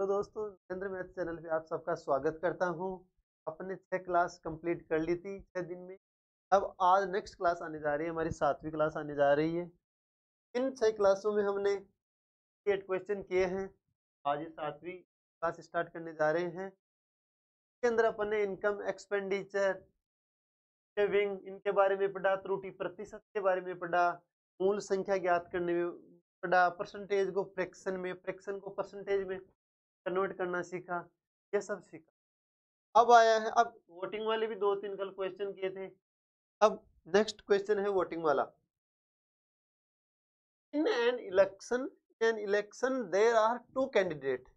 तो दोस्तों चंद्र math channel पे आप सबका स्वागत करता हूँ अपने छः क्लास कंप्लीट कर ली थी छः दिन में अब आज नेक्स्ट क्लास आने जा रही है हमारी सातवीं क्लास आने जा रही है इन छः क्लासों में हमने एट क्वेश्चन किए हैं आज ये सातवीं क्लास स्टार्ट करने जा रहे हैं इसके अंदर अपन ने इनकम एक्सपेंडिचर सेविंग इनके बारे में पढ़ा त्रुटि प्रतिशत के बारे में पढ़ा मूल संख्या ज्ञात करने में पढ़ा परसेंटेज को फ्रैक्शन में फ्रैक्शन को परसेंटेज में कन्वर्ट करना सीखा ये सब सीखा अब आया है अब वोटिंग वाले भी दो तीन कल क्वेश्चन किए थे अब नेक्स्ट क्वेश्चन है वोटिंग वाला in an election an election there are two candidate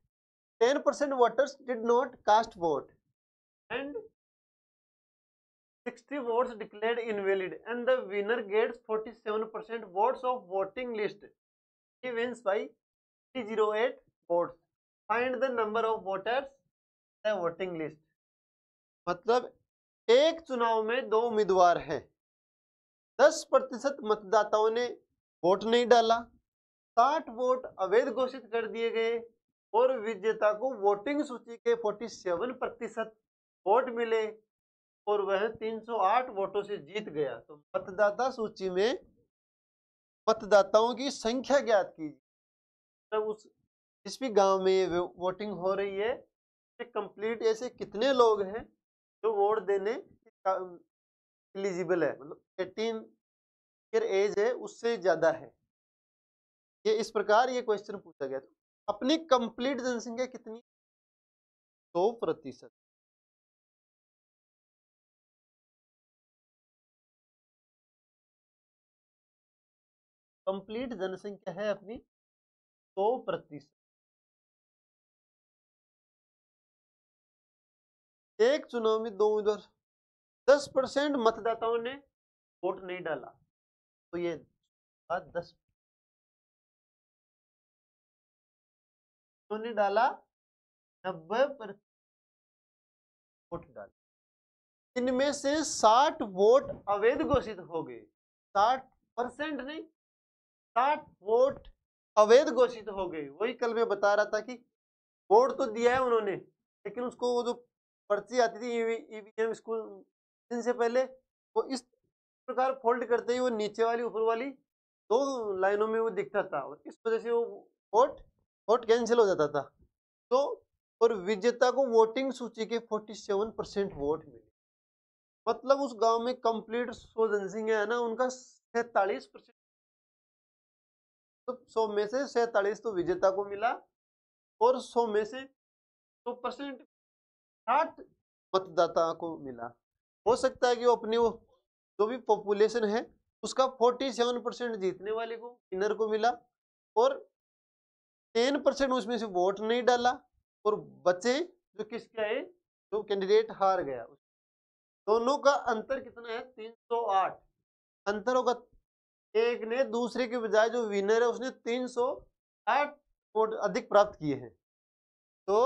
ten percent voters did not cast vote and sixty vote declared invalid and the winner gets forty seven percent votes of voting list by three zero eight votes find the number of voters the voting list मतलब एक चुनाव में दो उम्मीदवार हैं दस प्रतिशत मतदाताओं ने वोट नहीं डाला साठ वोट अवैध घोषित कर दिए गए और विजेता को वोटिंग सूची के 47 प्रतिशत वोट मिले और वह 308 वोटों से जीत गया तो मतदाता सूची में मतदाताओं की संख्या ज्ञात कीजिए तो उस जिस भी गांव में वोटिंग हो रही है तो कंप्लीट ऐसे कितने लोग हैं जो वोट देने एलिजिबल है मतलब एटीन ईयर एज है उससे ज़्यादा है ये इस प्रकार ये क्वेश्चन पूछा गया था तो अपनी कंप्लीट जनसंख्या कितनी सौ तो प्रतिशत कंप्लीट जनसंख्या है अपनी सौ तो प्रतिशत एक चुनाव में दो उम्मीदवार दस परसेंट मतदाताओं ने वोट नहीं डाला तो ये बात दस ने डाला नब्बे परसेंट वोट डाला इनमें से साठ वोट अवैध घोषित हो गए साठ परसेंट नहीं साठ वोट अवैध घोषित हो गए वही कल मैं बता रहा था कि वोट तो दिया है उन्होंने लेकिन उसको वो जो पर्ची आती थी ईवीएम e स्कूल e दिन से पहले वो इस प्रकार फोल्ड करते ही वो नीचे वाली ऊपर वाली दो लाइनों में वो दिखता था और इस वजह से वो वोट वोट कैंसिल हो जाता था तो और विजेता को वोटिंग सूची के 47 परसेंट वोट मिले मतलब उस गांव में कंप्लीट सौ जनसंख्या है ना उनका सैतालीस परसेंट तो सौ में से सैतालीस तो विजेता को मिला और सौ में से तो परसेंट साठ मतदाता को मिला हो सकता है कि वो अपनी वो जो भी पॉपुलेशन है उसका फोर्टी सेवन परसेंट जीतने वाले को विनर को मिला और टेन परसेंट उसमें से वोट नहीं डाला और बचे जो किसके आए जो कैंडिडेट हार गया दोनों का अंतर कितना है तीन सौ आठ अंतर होगा एक ने दूसरे के बजाय जो विनर है उसने तीन सौ आठ वोट अधिक प्राप्त किए हैं तो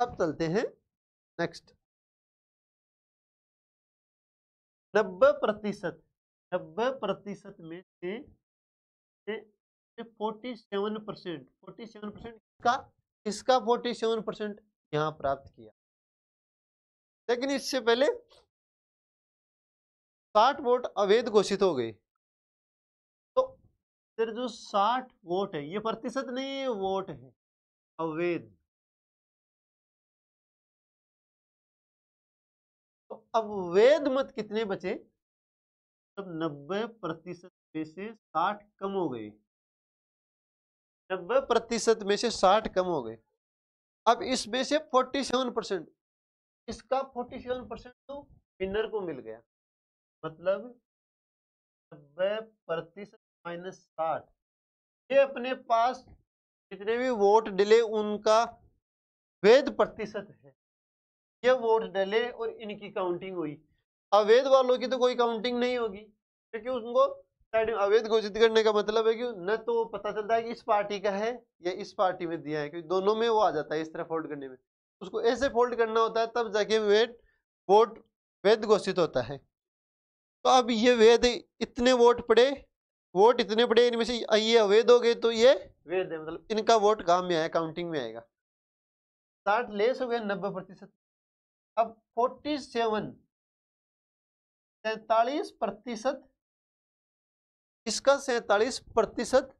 अब चलते हैं नेक्स्ट नब्बे प्रतिशत नब्बे प्रतिशत में से forty seven percent forty seven percent का इसका फोर्टी सेवन परसेंट यहाँ प्राप्त किया लेकिन इससे पहले साठ वोट अवैध घोषित हो गए तो फिर जो साठ वोट है ये प्रतिशत नहीं वोट है अवैध अब वेद मत कितने बचे तब नब्बे प्रतिशत में से साठ कम हो गए नब्बे प्रतिशत में से साठ कम हो गए अब इसमें से फोर्टी सेवन परसेंट इसका फोर्टी सेवन परसेंट तो विनर को मिल गया मतलब नब्बे प्रतिशत माइनस साठ ये अपने पास जितने भी वोट डिले उनका वेद प्रतिशत है ये वोट डले और इनकी काउंटिंग हुई अवैध वालों की तो कोई काउंटिंग नहीं होगी क्योंकि उनको अवैध घोषित करने का मतलब है कि न तो पता चलता है कि इस पार्टी का है या इस पार्टी में दिया है क्योंकि दोनों में वो आ जाता है इस तरह फोल्ड करने में उसको ऐसे फोल्ड करना होता है तब जाके वेट वोट वैध घोषित होता है तो अब ये वैध इतने वोट पड़े वोट इतने पड़े इनमें से ये अवैध हो गए तो ये वैध है मतलब इनका वोट काम में आया काउंटिंग में आएगा साठ लेस हो गया नब्बे प्रतिशत अब फोर्टी सेवन सैतालीस प्रतिशत इसका सैतालीस प्रतिशत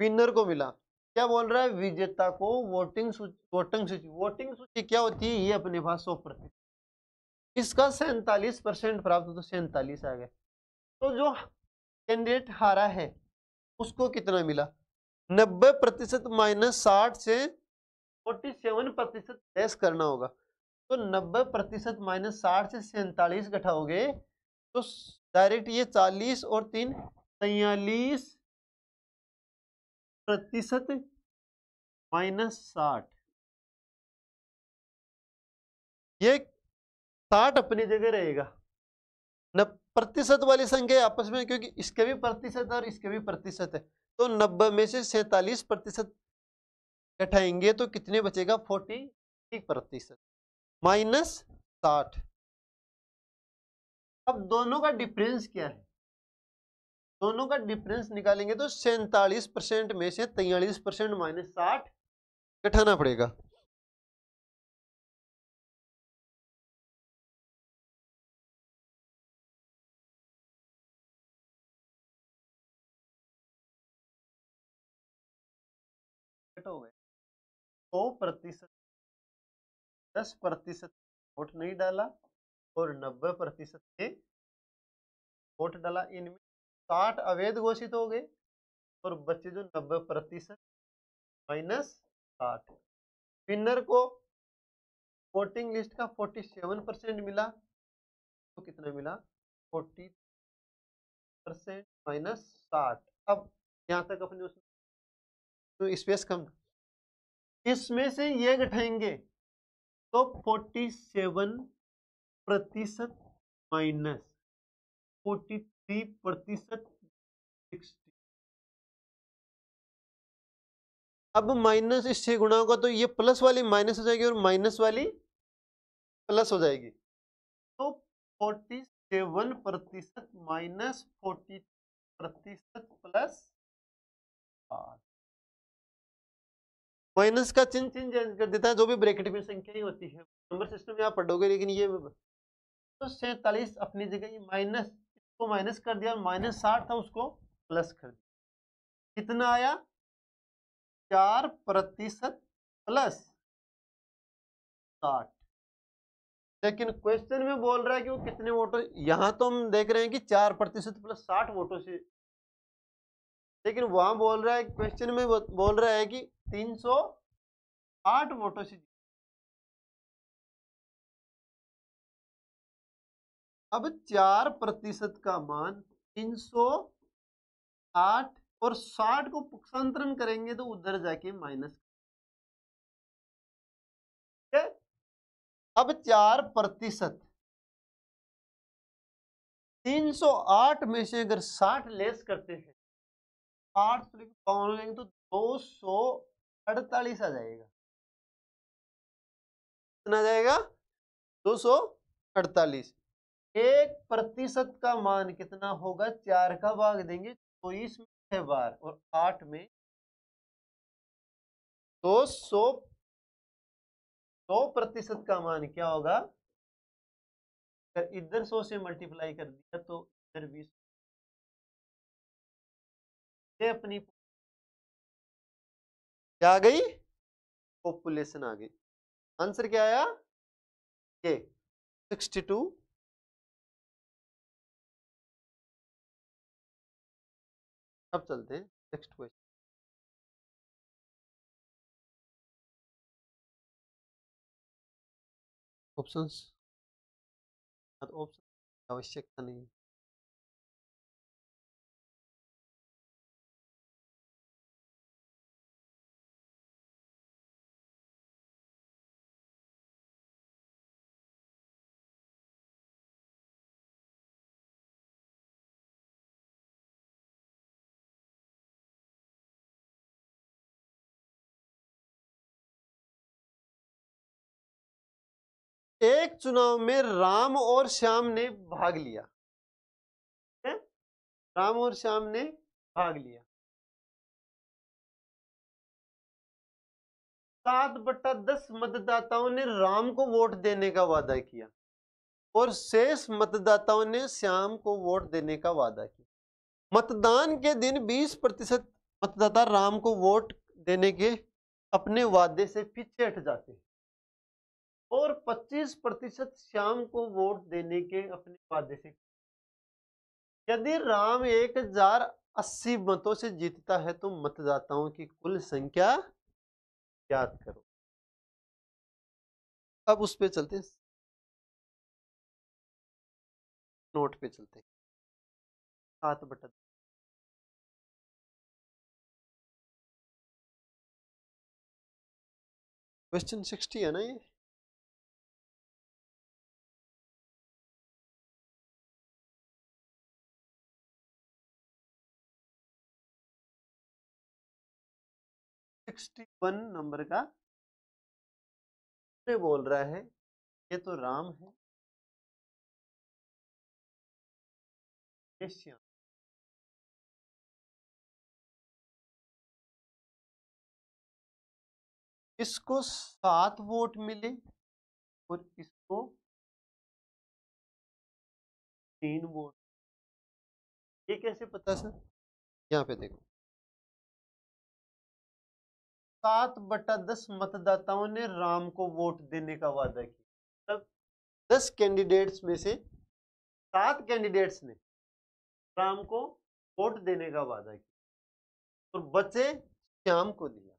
विनर को मिला क्या बोल रहा है विजेता को वोटिंग सूची वोटिंग सूची वोटिंग सूची क्या होती है ये अपने पास सौ प्रतिशत इसका सैतालीस परसेंट प्राप्त तो सैतालीस आ गया तो जो कैंडिडेट हारा है उसको कितना मिला नब्बे प्रतिशत माइनस साठ से फोर्टी सेवन प्रतिशत लेस करना होगा तो नब्बे प्रतिशत माइनस साठ से सैंतालीस घटाओगे तो डायरेक्ट ये चालीस और तीन तैयलीस प्रतिशत माइनस साठ ये साठ अपनी जगह रहेगा न प्रतिशत वाली संख्या आपस में क्योंकि इसके भी प्रतिशत और इसके भी प्रतिशत है तो नब्बे में से सैतालीस प्रतिशत घटाएंगे तो कितने बचेगा फोर्टी प्रतिशत माइनस साठ अब दोनों का डिफरेंस क्या है दोनों का डिफरेंस निकालेंगे तो सैतालीस परसेंट में से तैयलीस परसेंट माइनस साठ कटाना पड़ेगा हो गए सौ प्रतिशत दस प्रतिशत वोट नहीं डाला और नब्बे प्रतिशत ने वोट डाला इनमें साठ अवैध घोषित हो गए और बच्चे जो नब्बे प्रतिशत माइनस साठ विनर को वोटिंग लिस्ट का फोर्टी सेवन परसेंट मिला तो कितना मिला फोर्टी परसेंट माइनस साठ अब यहाँ तक अपने उसमें तो स्पेस कम इसमें से ये घटाएंगे तो 47 प्रतिशत माइनस 43 प्रतिशत अब माइनस इस छह गुणा होगा तो ये प्लस वाली माइनस हो जाएगी और माइनस वाली प्लस हो जाएगी तो 47 प्रतिशत माइनस फोर्टी प्रतिशत प्लस माइनस का चिन्ह चिन्ह चेंज कर देता है जो भी ब्रैकेट में संख्या ही होती है नंबर सिस्टम में आप पढ़ोगे लेकिन ये तो सैतालीस अपनी जगह ये माइनस इसको माइनस कर दिया माइनस साठ था उसको प्लस कर दिया कितना आया चार प्रतिशत प्लस साठ लेकिन क्वेश्चन में बोल रहा है कि वो कितने वोटों यहाँ तो हम देख रहे हैं कि चार प्रतिशत प्लस साठ वोटों से लेकिन वहां बोल रहा है क्वेश्चन में बोल रहा है कि तीन सौ आठ वोटों से अब चार प्रतिशत का मान तीन सौ आठ और साठ को पक्षांतरण करेंगे तो उधर जाके माइनस अब चार प्रतिशत तीन सौ आठ में से अगर साठ लेस करते हैं आठ सौ लेंगे तो दो सौ अड़तालीस आ जाएगा कितना जाएगा दो सौ अड़तालीस एक प्रतिशत का मान कितना होगा चार का भाग देंगे चौबीस में छह बार और आठ में दो सौ सौ प्रतिशत का मान क्या होगा इधर सौ से मल्टीप्लाई कर दिया तो इधर बीस से अपनी क्या आ गई पॉपुलेशन आ गई आंसर क्या आया ये 62 अब चलते हैं नेक्स्ट क्वेश्चन ऑप्शंस ऑप्शन आवश्यकता नहीं एक चुनाव में राम और श्याम ने भाग लिया है? राम और श्याम ने भाग लिया सात बटा दस मतदाताओं ने राम को वोट देने का वादा किया और शेष मतदाताओं ने श्याम को वोट देने का वादा किया मतदान के दिन 20 प्रतिशत मतदाता राम को वोट देने के अपने वादे से पीछे हट जाते हैं और 25 प्रतिशत श्याम को वोट देने के अपने वादे से यदि राम एक हजार अस्सी मतों से जीतता है तो मतदाताओं की कुल संख्या याद करो अब उस पे चलते हैं नोट पे चलते हैं सात बटन क्वेश्चन सिक्सटी है ना ये 61 नंबर का बोल रहा है ये तो राम है इसको सात वोट मिले और इसको तीन वोट ये कैसे पता सर यहाँ पे देखो सात बटा दस मतदाताओं ने राम को वोट देने का वादा किया मतलब दस कैंडिडेट्स में से सात कैंडिडेट्स ने राम को वोट देने का वादा किया और बचे श्याम को दिया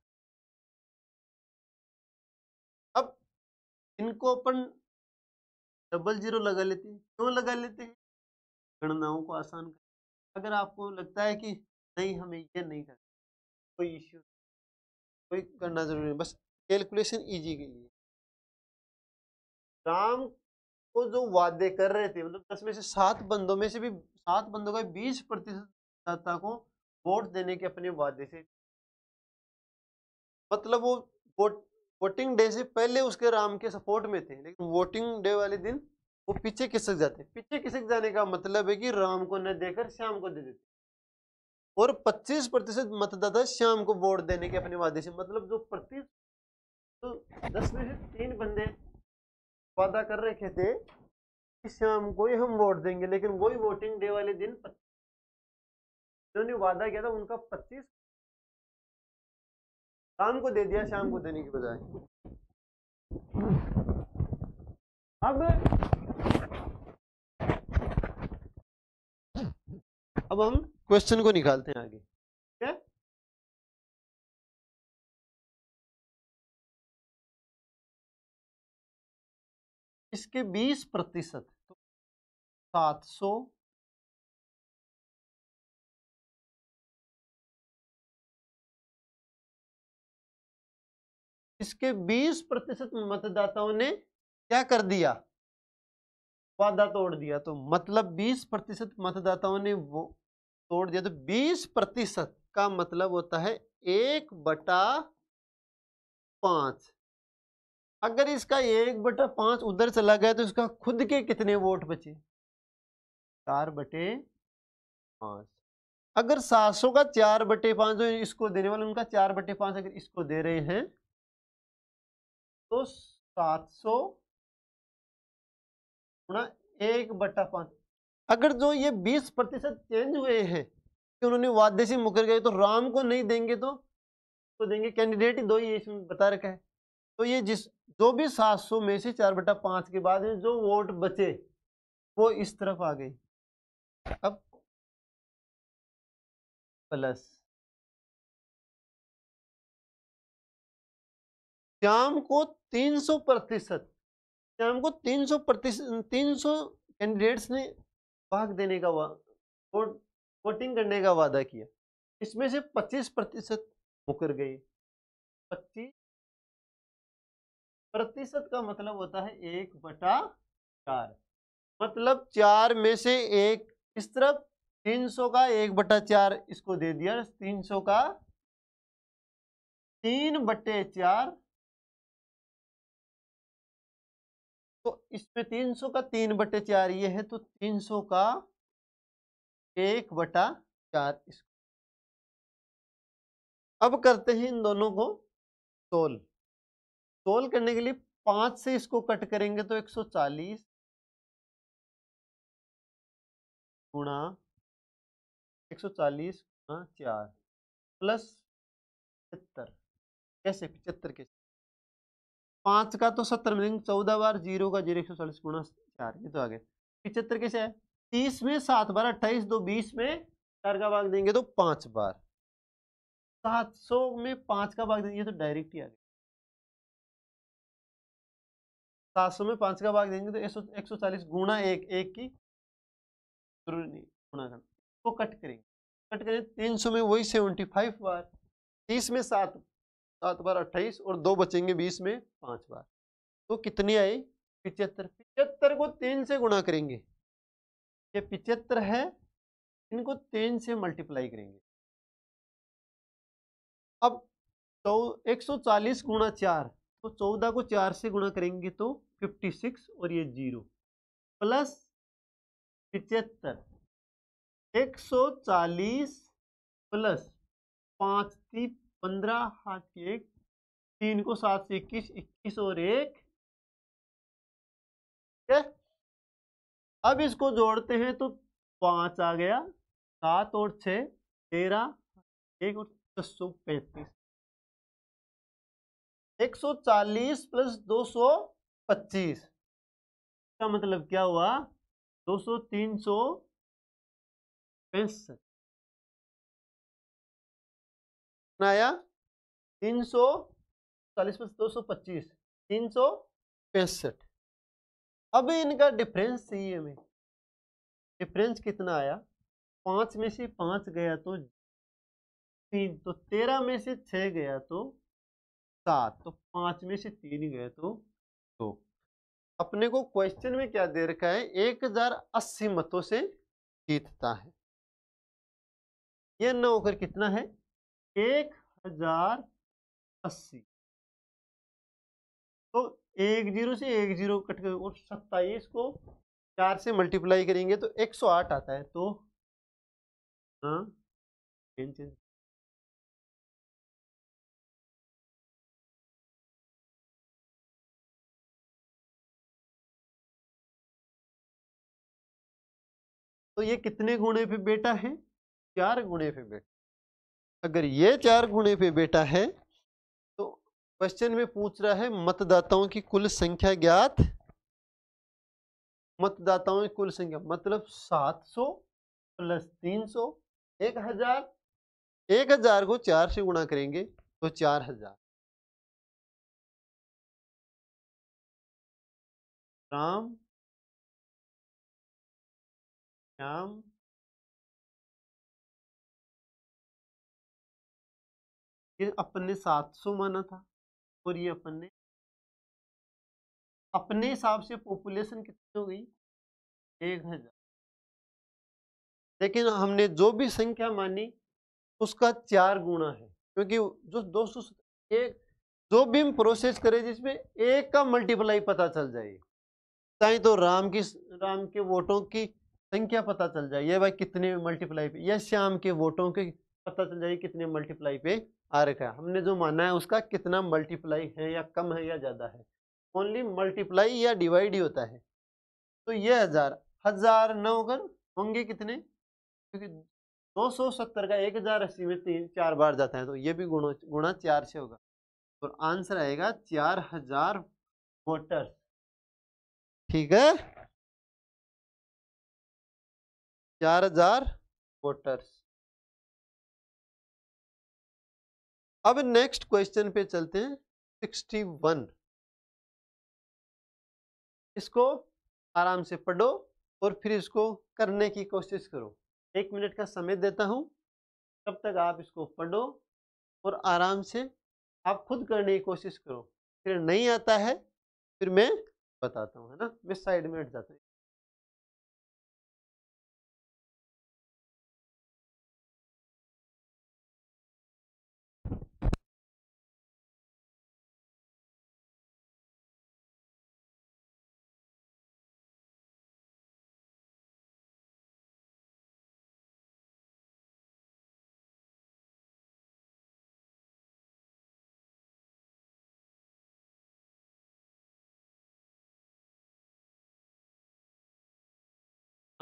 अब इनको अपन डबल जीरो लगा लेते हैं क्यों लगा लेते हैं गणनाओं को आसान कर अगर आपको लगता है कि नहीं हमें यह नहीं करना कोई इश्यू कोई करना ज़रूरी नहीं बस कैलकुलेशन ईजी के लिए राम को जो वादे कर रहे थे मतलब दस में से सात बंदों में से भी सात बंदों का बीस प्रतिशत को वोट देने के अपने वादे से मतलब वो वोट वोटिंग डे से पहले उसके राम के सपोर्ट में थे लेकिन वोटिंग डे वाले दिन वो पीछे किसक जाते पीछे किसक जाने का मतलब है कि राम को न देकर श्याम को दे देते और 25 प्रतिशत मतदाता शाम को वोट देने के अपने वादे से मतलब जो प्रतिशत तो दस में से तीन बंदे वादा कर रखे थे कि शाम को ही हम वोट देंगे लेकिन वही वोटिंग डे वाले दिन जिन्होंने वादा किया था उनका पच्चीस शाम को दे दिया शाम को देने के बजाय अब अब हम क्वेश्चन को निकालते हैं आगे ठीक है इसके 20 प्रतिशत तो सात सौ इसके 20 प्रतिशत मतदाताओं ने क्या कर दिया वादा तोड़ दिया तो मतलब 20 प्रतिशत मतदाताओं ने वो तोड़ दिया तो बीस प्रतिशत का मतलब होता है एक बटा पांच अगर इसका एक बटा पांच उधर चला गया तो इसका खुद के कितने वोट बचे चार बटे पांच अगर सात सौ का चार बटे पांच जो इसको देने वाले उनका चार बटे पांच अगर इसको दे रहे हैं तो सात सौ एक बटा पांच अगर जो ये बीस प्रतिशत चेंज हुए हैं कि उन्होंने वादे से मुकर गए तो राम को नहीं देंगे तो तो देंगे कैंडिडेट ही दो ही इसमें बता रखा है तो ये जिस जो भी सात सौ में से चार बटा पाँच के बाद में जो वोट बचे वो इस तरफ आ गई अब प्लस श्याम को तीन सौ प्रतिशत श्याम को तीन सौ प्रतिशत तीन सौ कैंडिडेट्स ने भाग देने का वोट वोटिंग करने का वादा किया इसमें से 25 प्रतिशत मुकर गई 25 प्रतिशत का मतलब होता है एक बटा चार मतलब चार में से एक इस तरफ 300 का एक बटा चार इसको दे दिया 300 का तीन बटे चार तो इसमें तीन सौ का तीन बटे चार ये है तो तीन सौ का एक बटा चार अब करते हैं इन दोनों को तोल तोल करने के लिए पांच से इसको कट करेंगे तो एक सौ चालीस गुणा एक सौ चालीस गुणा चार प्लस पचहत्तर कैसे पचहत्तर कैसे पांच का तो सत्तर मिलेंगे चौदह बार जीरो का जीरो एक सौ चालीस गुणा चार ये तो आगे पिछहत्तर कैसे है तीस में सात बार अट्ठाईस दो बीस में चार का भाग देंगे तो पांच बार सात सौ में पांच का भाग देंगे तो डायरेक्ट ही आ गया सात सौ में पांच का भाग देंगे तो एक सौ चालीस गुणा एक एक की जरूरी नहीं गुणा करना तो कट करेंगे कट करेंगे तीन सौ में वही सेवेंटी फाइव बार तीस में सात सात बार अट्ठाईस और दो बचेंगे बीस में पांच बार तो कितनी आई पिचहत्तर पिचहत्तर को तीन से गुणा करेंगे ये पिचहत्तर है इनको तीन से मल्टीप्लाई करेंगे अब तो एक सौ चालीस गुणा चार तो चौदह को चार से गुणा करेंगे तो फिफ्टी सिक्स और ये जीरो प्लस पिचहत्तर एक सौ चालीस प्लस पाँच ती पंद्रह हाथ की एक तीन को सात से इक्कीस इक्कीस और एक ठीक है अब इसको जोड़ते हैं तो पांच आ गया सात और छ तेरह एक और दस सौ पैंतीस एक सौ चालीस प्लस दो सौ पच्चीस का मतलब क्या हुआ दो सौ तीन सौ पैंसठ कितना आया तीन सौ चालीस में दो सौ पच्चीस तीन सौ पैंसठ अब इनका डिफरेंस चाहिए में डिफरेंस कितना आया पाँच में से पाँच गया तो तीन तो तेरह में से छः गया तो सात तो पाँच में से तीन गया तो दो अपने को क्वेश्चन में क्या दे रखा है एक हजार अस्सी मतों से जीतता है यह नौकर कितना है एक हजार अस्सी तो एक जीरो से एक जीरो कट कर और सत्ताईस को चार से मल्टीप्लाई करेंगे तो एक सौ आठ आता है तो हाँ तो ये कितने गुणे पे बेटा है चार गुणे पे बेटा अगर ये चार गुणे पे बेटा है तो क्वेश्चन में पूछ रहा है मतदाताओं की कुल संख्या ज्ञात मतदाताओं की कुल संख्या मतलब 700 प्लस 300 1000 हजार को चार से गुणा करेंगे तो 4000 राम श्याम ये अपन ने सौ माना था और ये अपन ने अपने हिसाब से पॉपुलेशन कितनी हो गई एक हजार लेकिन हमने जो भी संख्या मानी उसका चार गुना है क्योंकि जो दो सौ एक जो भी हम प्रोसेस करें जिसमें एक का मल्टीप्लाई पता चल जाए चाहे तो राम की राम के वोटों की संख्या पता चल जाए ये भाई कितने मल्टीप्लाई पे या श्याम के वोटों के पता चल जाए कितने मल्टीप्लाई पे आ रखा है हमने जो माना है उसका कितना मल्टीप्लाई है या कम है या ज़्यादा है ओनली मल्टीप्लाई या डिवाइड ही होता है तो ये हज़ार हज़ार न होकर होंगे कितने क्योंकि दो सौ सत्तर का एक हज़ार अस्सी में तीन चार बार जाता है तो ये भी गुणों गुणा चार से होगा और आंसर आएगा चार हज़ार वोटर्स ठीक है चार हज़ार वोटर्स अब नेक्स्ट क्वेश्चन पे चलते हैं सिक्सटी वन इसको आराम से पढ़ो और फिर इसको करने की कोशिश करो एक मिनट का समय देता हूँ तब तक आप इसको पढ़ो और आराम से आप खुद करने की कोशिश करो फिर नहीं आता है फिर मैं बताता हूँ है ना मैं साइड में हट जाता हूँ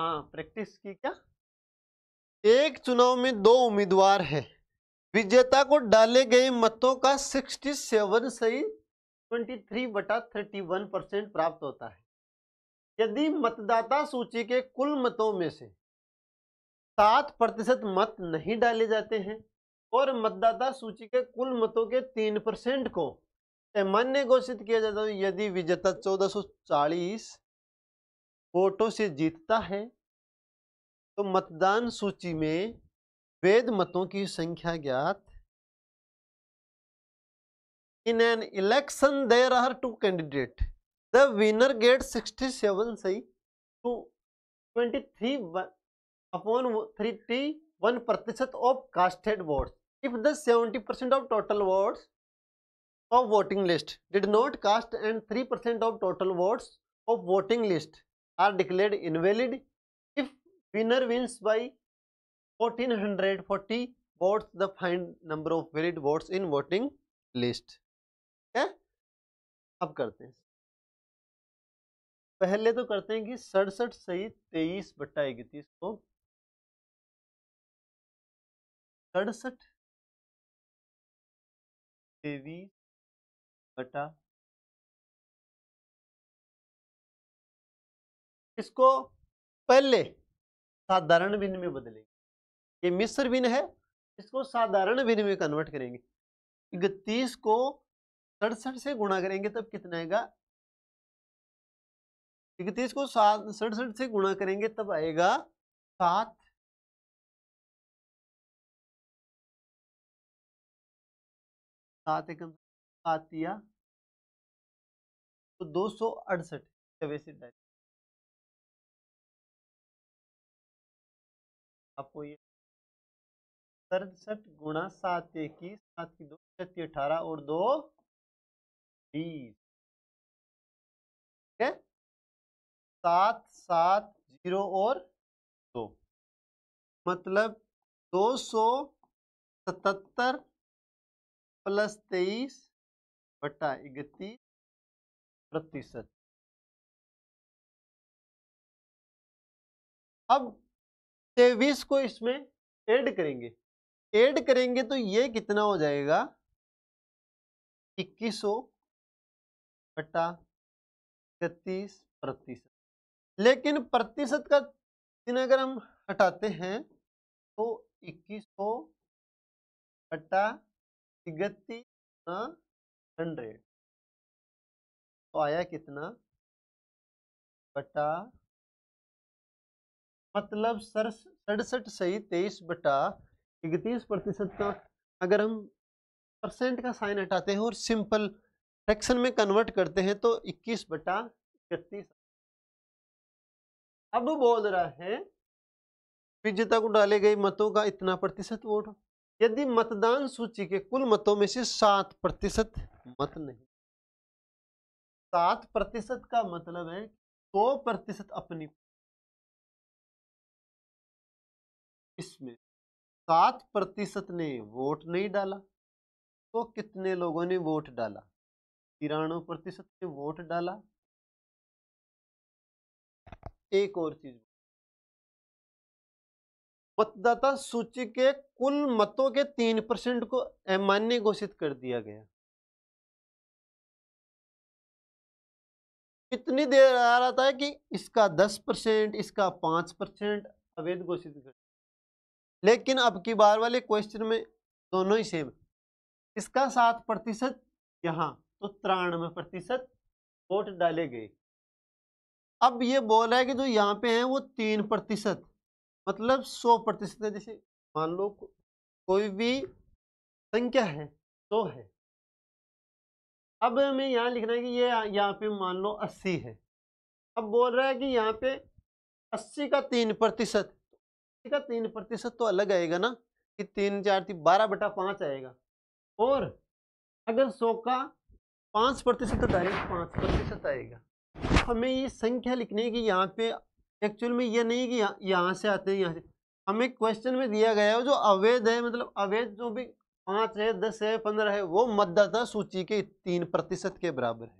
हाँ प्रैक्टिस की क्या एक चुनाव में दो उम्मीदवार है विजेता को डाले गए मतों का 67 सही 23 बटा थर्टी परसेंट प्राप्त होता है यदि मतदाता सूची के कुल मतों में से सात प्रतिशत मत नहीं डाले जाते हैं और मतदाता सूची के कुल मतों के तीन परसेंट को सामान्य घोषित किया जाता है यदि विजेता चौदह सौ चालीस वोटों से जीतता है तो मतदान सूची में वेद मतों की संख्या ज्ञात in an election there are two candidate the winner gets sixty seven से two twenty three upon three one प्रतिशत of casted votes if the 70 percent of total vote of voting list did not cast and three percent of total votes of voting list are declared invalid if winner wins by 1440 votes the find number of valid votes in voting list क्या अब करते हैं पहले तो करते हैं कि सड़सठ सही तेईस बट्टा इकतीस को सड़सठ तेईस बटा इसको पहले साधारण भिन्न में बदलेंगे ये मिश्र भिन्न है इसको साधारण भिन्न में कन्वर्ट करेंगे इकतीस को सड़सठ से गुणा करेंगे तब कितना आएगा इकतीस को सड़सठ से गुणा करेंगे तब आएगा सात सात एकम सात या तो दो सौ अड़सठ आपको ये सड़सठ गुणा सात इक्कीस सात की दो छत्तीस अठारह और दो बीस ठीक है सात सात जीरो और दो मतलब दो सौ सतहत्तर प्लस तेईस बटा इकतीस प्रतिशत अब तेवीस को इसमें ऐड करेंगे ऐड करेंगे तो ये कितना हो जाएगा इक्कीस सौ बटा इकतीस प्रतिशत लेकिन प्रतिशत का दिन अगर हम हटाते हैं तो इक्कीस सौ बटा इकतीस हंड्रेड तो आया कितना बटा मतलब सर सड़सठ सही तेईस बटा इकतीस प्रतिशत तो अगर हम परसेंट का साइन हटाते हैं और सिंपल फ्रैक्शन में कन्वर्ट करते हैं तो इक्कीस बटा इकतीस अब बोल रहा है विजेता को डाले गए मतों का इतना प्रतिशत वोट यदि मतदान सूची के कुल मतों में से सात प्रतिशत मत नहीं सात प्रतिशत का मतलब है सौ तो प्रतिशत अपनी इसमें सात प्रतिशत ने वोट नहीं डाला तो कितने लोगों ने वोट डाला तिरानवे प्रतिशत ने वोट डाला एक और चीज मतदाता सूची के कुल मतों के तीन परसेंट को अमान्य घोषित कर दिया गया कितनी देर आ रहा था कि इसका दस परसेंट इसका पांच परसेंट अवैध घोषित कर लेकिन अब की बार वाले क्वेश्चन में दोनों ही सेम इसका सात प्रतिशत यहाँ तो तिरानवे प्रतिशत वोट डाले गए अब ये बोल रहा है कि जो यहाँ पे है वो तीन प्रतिशत मतलब सौ प्रतिशत है जैसे मान लो को, कोई भी संख्या है सौ तो है अब हमें यहाँ लिखना है कि ये यह यहाँ पे मान लो अस्सी है अब बोल रहा है कि यहाँ पे अस्सी का तीन प्रतिशत का तीन प्रतिशत तो अलग आएगा ना कि तीन चार तीन बारह बटा पाँच आएगा और अगर सौ का पाँच प्रतिशत तो डायरेक्ट पाँच प्रतिशत आएगा तो हमें ये संख्या लिखनी है कि यहाँ पे एक्चुअल में ये नहीं कि यहाँ से आते हैं यहाँ से हमें क्वेश्चन में दिया गया है जो अवैध है मतलब अवैध जो भी पाँच है दस है पंद्रह है वो मतदाता सूची के तीन प्रतिशत के बराबर है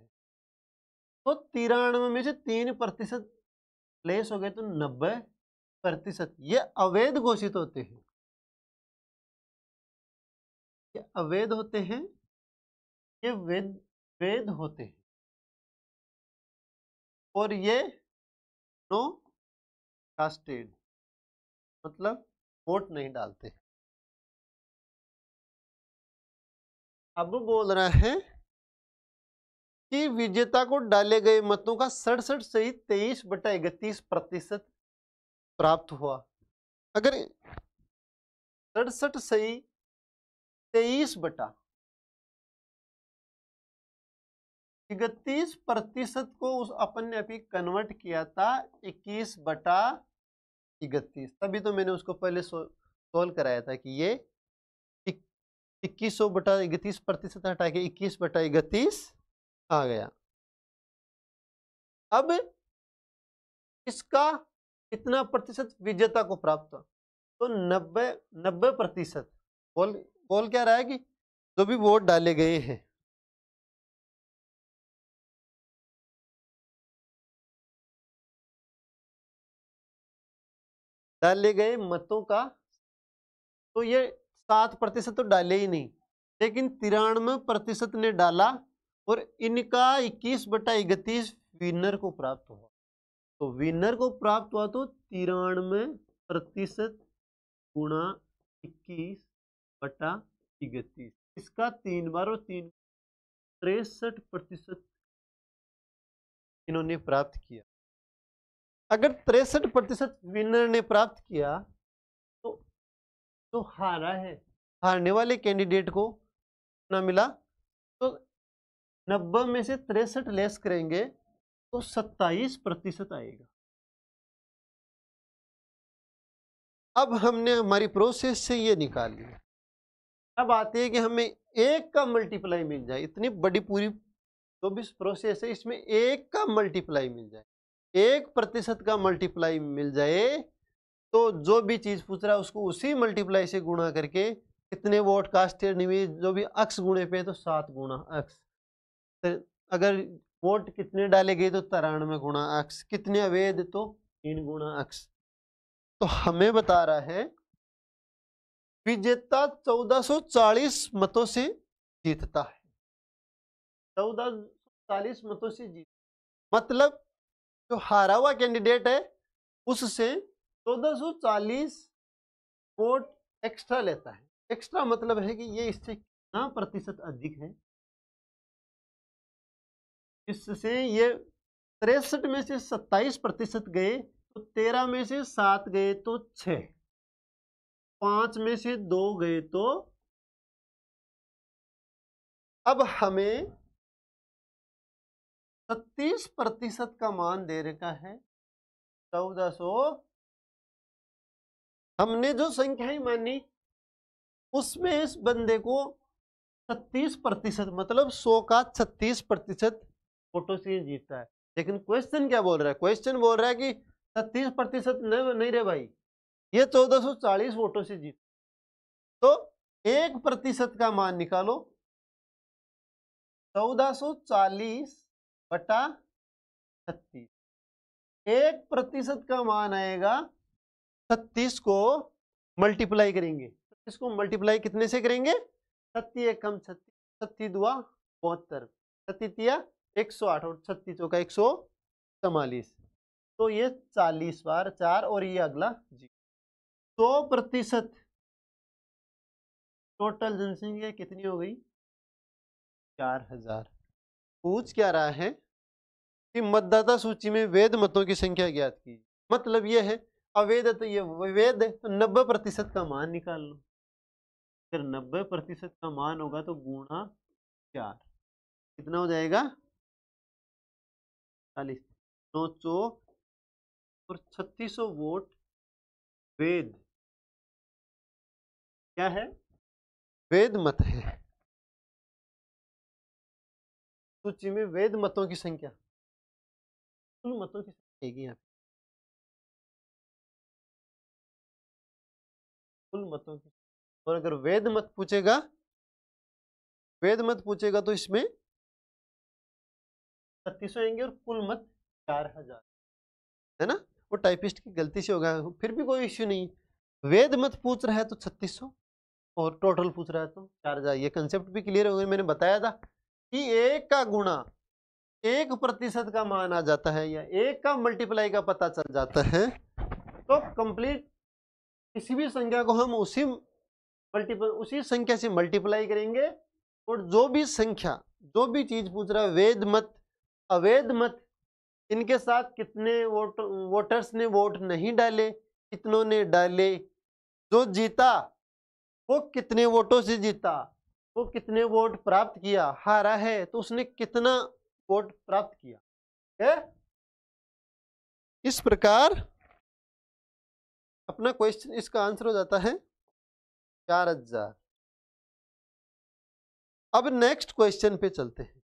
तो तिरानवे में से तीन प्रतिशत प्लेस हो गए तो नब्बे प्रतिशत ये अवैध घोषित होते हैं ये अवैध होते हैं ये वेद वेद होते हैं और ये नो कास्टेड मतलब वोट नहीं डालते अब बोल रहा है कि विजेता को डाले गए मतों का सड़सठ सहित तेईस बटा इकतीस प्रतिशत प्राप्त हुआ अगर सड़सठ सही तेईस बटा इकतीस प्रतिशत को उस अपन ने अभी कन्वर्ट किया था इक्कीस बटा इकतीस तभी तो मैंने उसको पहले सोल्व कराया था कि ये इक्कीस सौ बटा इकतीस प्रतिशत हटा के इक्कीस बटा इकतीस आ गया अब इसका कितना प्रतिशत विजेता को प्राप्त हुआ तो नब्बे नब्बे प्रतिशत बोल बोल क्या रहा है कि जो भी वोट डाले गए हैं डाले गए मतों का तो ये सात प्रतिशत तो डाले ही नहीं लेकिन तिरानवे प्रतिशत ने डाला और इनका इक्कीस बटा इकतीस विनर को प्राप्त हुआ तो विनर को प्राप्त हुआ तो तिरानवे प्रतिशत गुणा इक्कीस बटा इकतीस इसका तीन बार और तीन तिरसठ प्रतिशत इन्होंने प्राप्त किया अगर तिरसठ प्रतिशत विनर ने प्राप्त किया तो जो तो हारा है हारने वाले कैंडिडेट को ना मिला तो नब्बे में से तिरसठ लेस करेंगे तो सत्ताईस प्रतिशत आएगा अब हमने हमारी प्रोसेस से ये निकाल लिया अब आते हैं कि हमें एक का मल्टीप्लाई मिल जाए इतनी बड़ी पूरी तो भी प्रोसेस है इसमें एक का मल्टीप्लाई मिल जाए एक प्रतिशत का मल्टीप्लाई मिल जाए तो जो भी चीज़ पूछ रहा है उसको उसी मल्टीप्लाई से गुणा करके कितने वोट कास्ट निवेश जो भी अक्स गुणे पे तो सात गुणा अक्स तो अगर वोट कितने डाले गए तो तिरानवे गुणा अक्स कितने अवैध तो तीन गुणा अक्स तो हमें बता रहा है विजेता 1440 मतों से जीतता है 1440 मतों से जीत मतलब जो हारा हुआ कैंडिडेट है उससे 1440 वोट एक्स्ट्रा लेता है एक्स्ट्रा मतलब है कि ये इससे कितना प्रतिशत अधिक है इससे ये तिरसठ में से सत्ताईस प्रतिशत गए तो तेरह में से सात गए तो छ पांच में से दो गए तो अब हमें छत्तीस प्रतिशत का मान दे रखा है चौदह सो हमने जो संख्याएं मानी उसमें इस बंदे को छत्तीस प्रतिशत मतलब सौ का छत्तीस प्रतिशत फोटो सीरीज जीतता है लेकिन क्वेश्चन क्या बोल रहा है क्वेश्चन बोल रहा है कि छत्तीस प्रतिशत नहीं रहे भाई ये चौदह सौ चालीस वोटों से जीत तो एक प्रतिशत का मान निकालो चौदह सौ चालीस बटा छत्तीस एक प्रतिशत का मान आएगा छत्तीस को मल्टीप्लाई करेंगे छत्तीस को मल्टीप्लाई कितने से करेंगे छत्तीस एक कम छत्तीस छत्तीस दुआ बहत्तर छत्तीतिया एक सौ आठ और छत्तीस चौका एक सौ चवालीस तो ये चालीस बार चार और ये अगला जी सौ तो प्रतिशत टोटल जनसंख्या कितनी हो गई चार हजार पूछ क्या रहा है कि मतदाता सूची में वेद मतों की संख्या ज्ञात की मतलब यह है अवेद तो ये वेद है तो नब्बे प्रतिशत का मान निकाल लो फिर नब्बे प्रतिशत का मान होगा तो गुणा चार कितना हो जाएगा चालीस नौ सौ और छत्तीस सौ वोट वेद क्या है वेद मत है सूची में वेद मतों की संख्या उन मतों की संख्या कुल मतों की और अगर वेद मत पूछेगा वेद मत पूछेगा तो इसमें छत्तीस आएंगे और कुल मत चार हजार है ना वो टाइपिस्ट की गलती से होगा फिर भी कोई इश्यू नहीं वेद मत पूछ रहा है तो छत्तीस और टोटल पूछ रहा है तो चार हजार ये कंसेप्ट भी क्लियर हो गया मैंने बताया था कि एक का गुणा एक प्रतिशत का मान आ जाता है या एक का मल्टीप्लाई का पता चल जाता है तो कंप्लीट किसी भी संख्या को हम उसी मल्टीपल उसी संख्या से मल्टीप्लाई करेंगे और जो भी संख्या जो भी चीज पूछ रहा है वेद मत अवैध मत इनके साथ कितने वोट वोटर्स ने वोट नहीं डाले कितनों ने डाले जो जीता वो कितने वोटों से जीता वो कितने वोट प्राप्त किया हारा है तो उसने कितना वोट प्राप्त किया है इस प्रकार अपना क्वेश्चन इसका आंसर हो जाता है चार हजार अब नेक्स्ट क्वेश्चन पे चलते हैं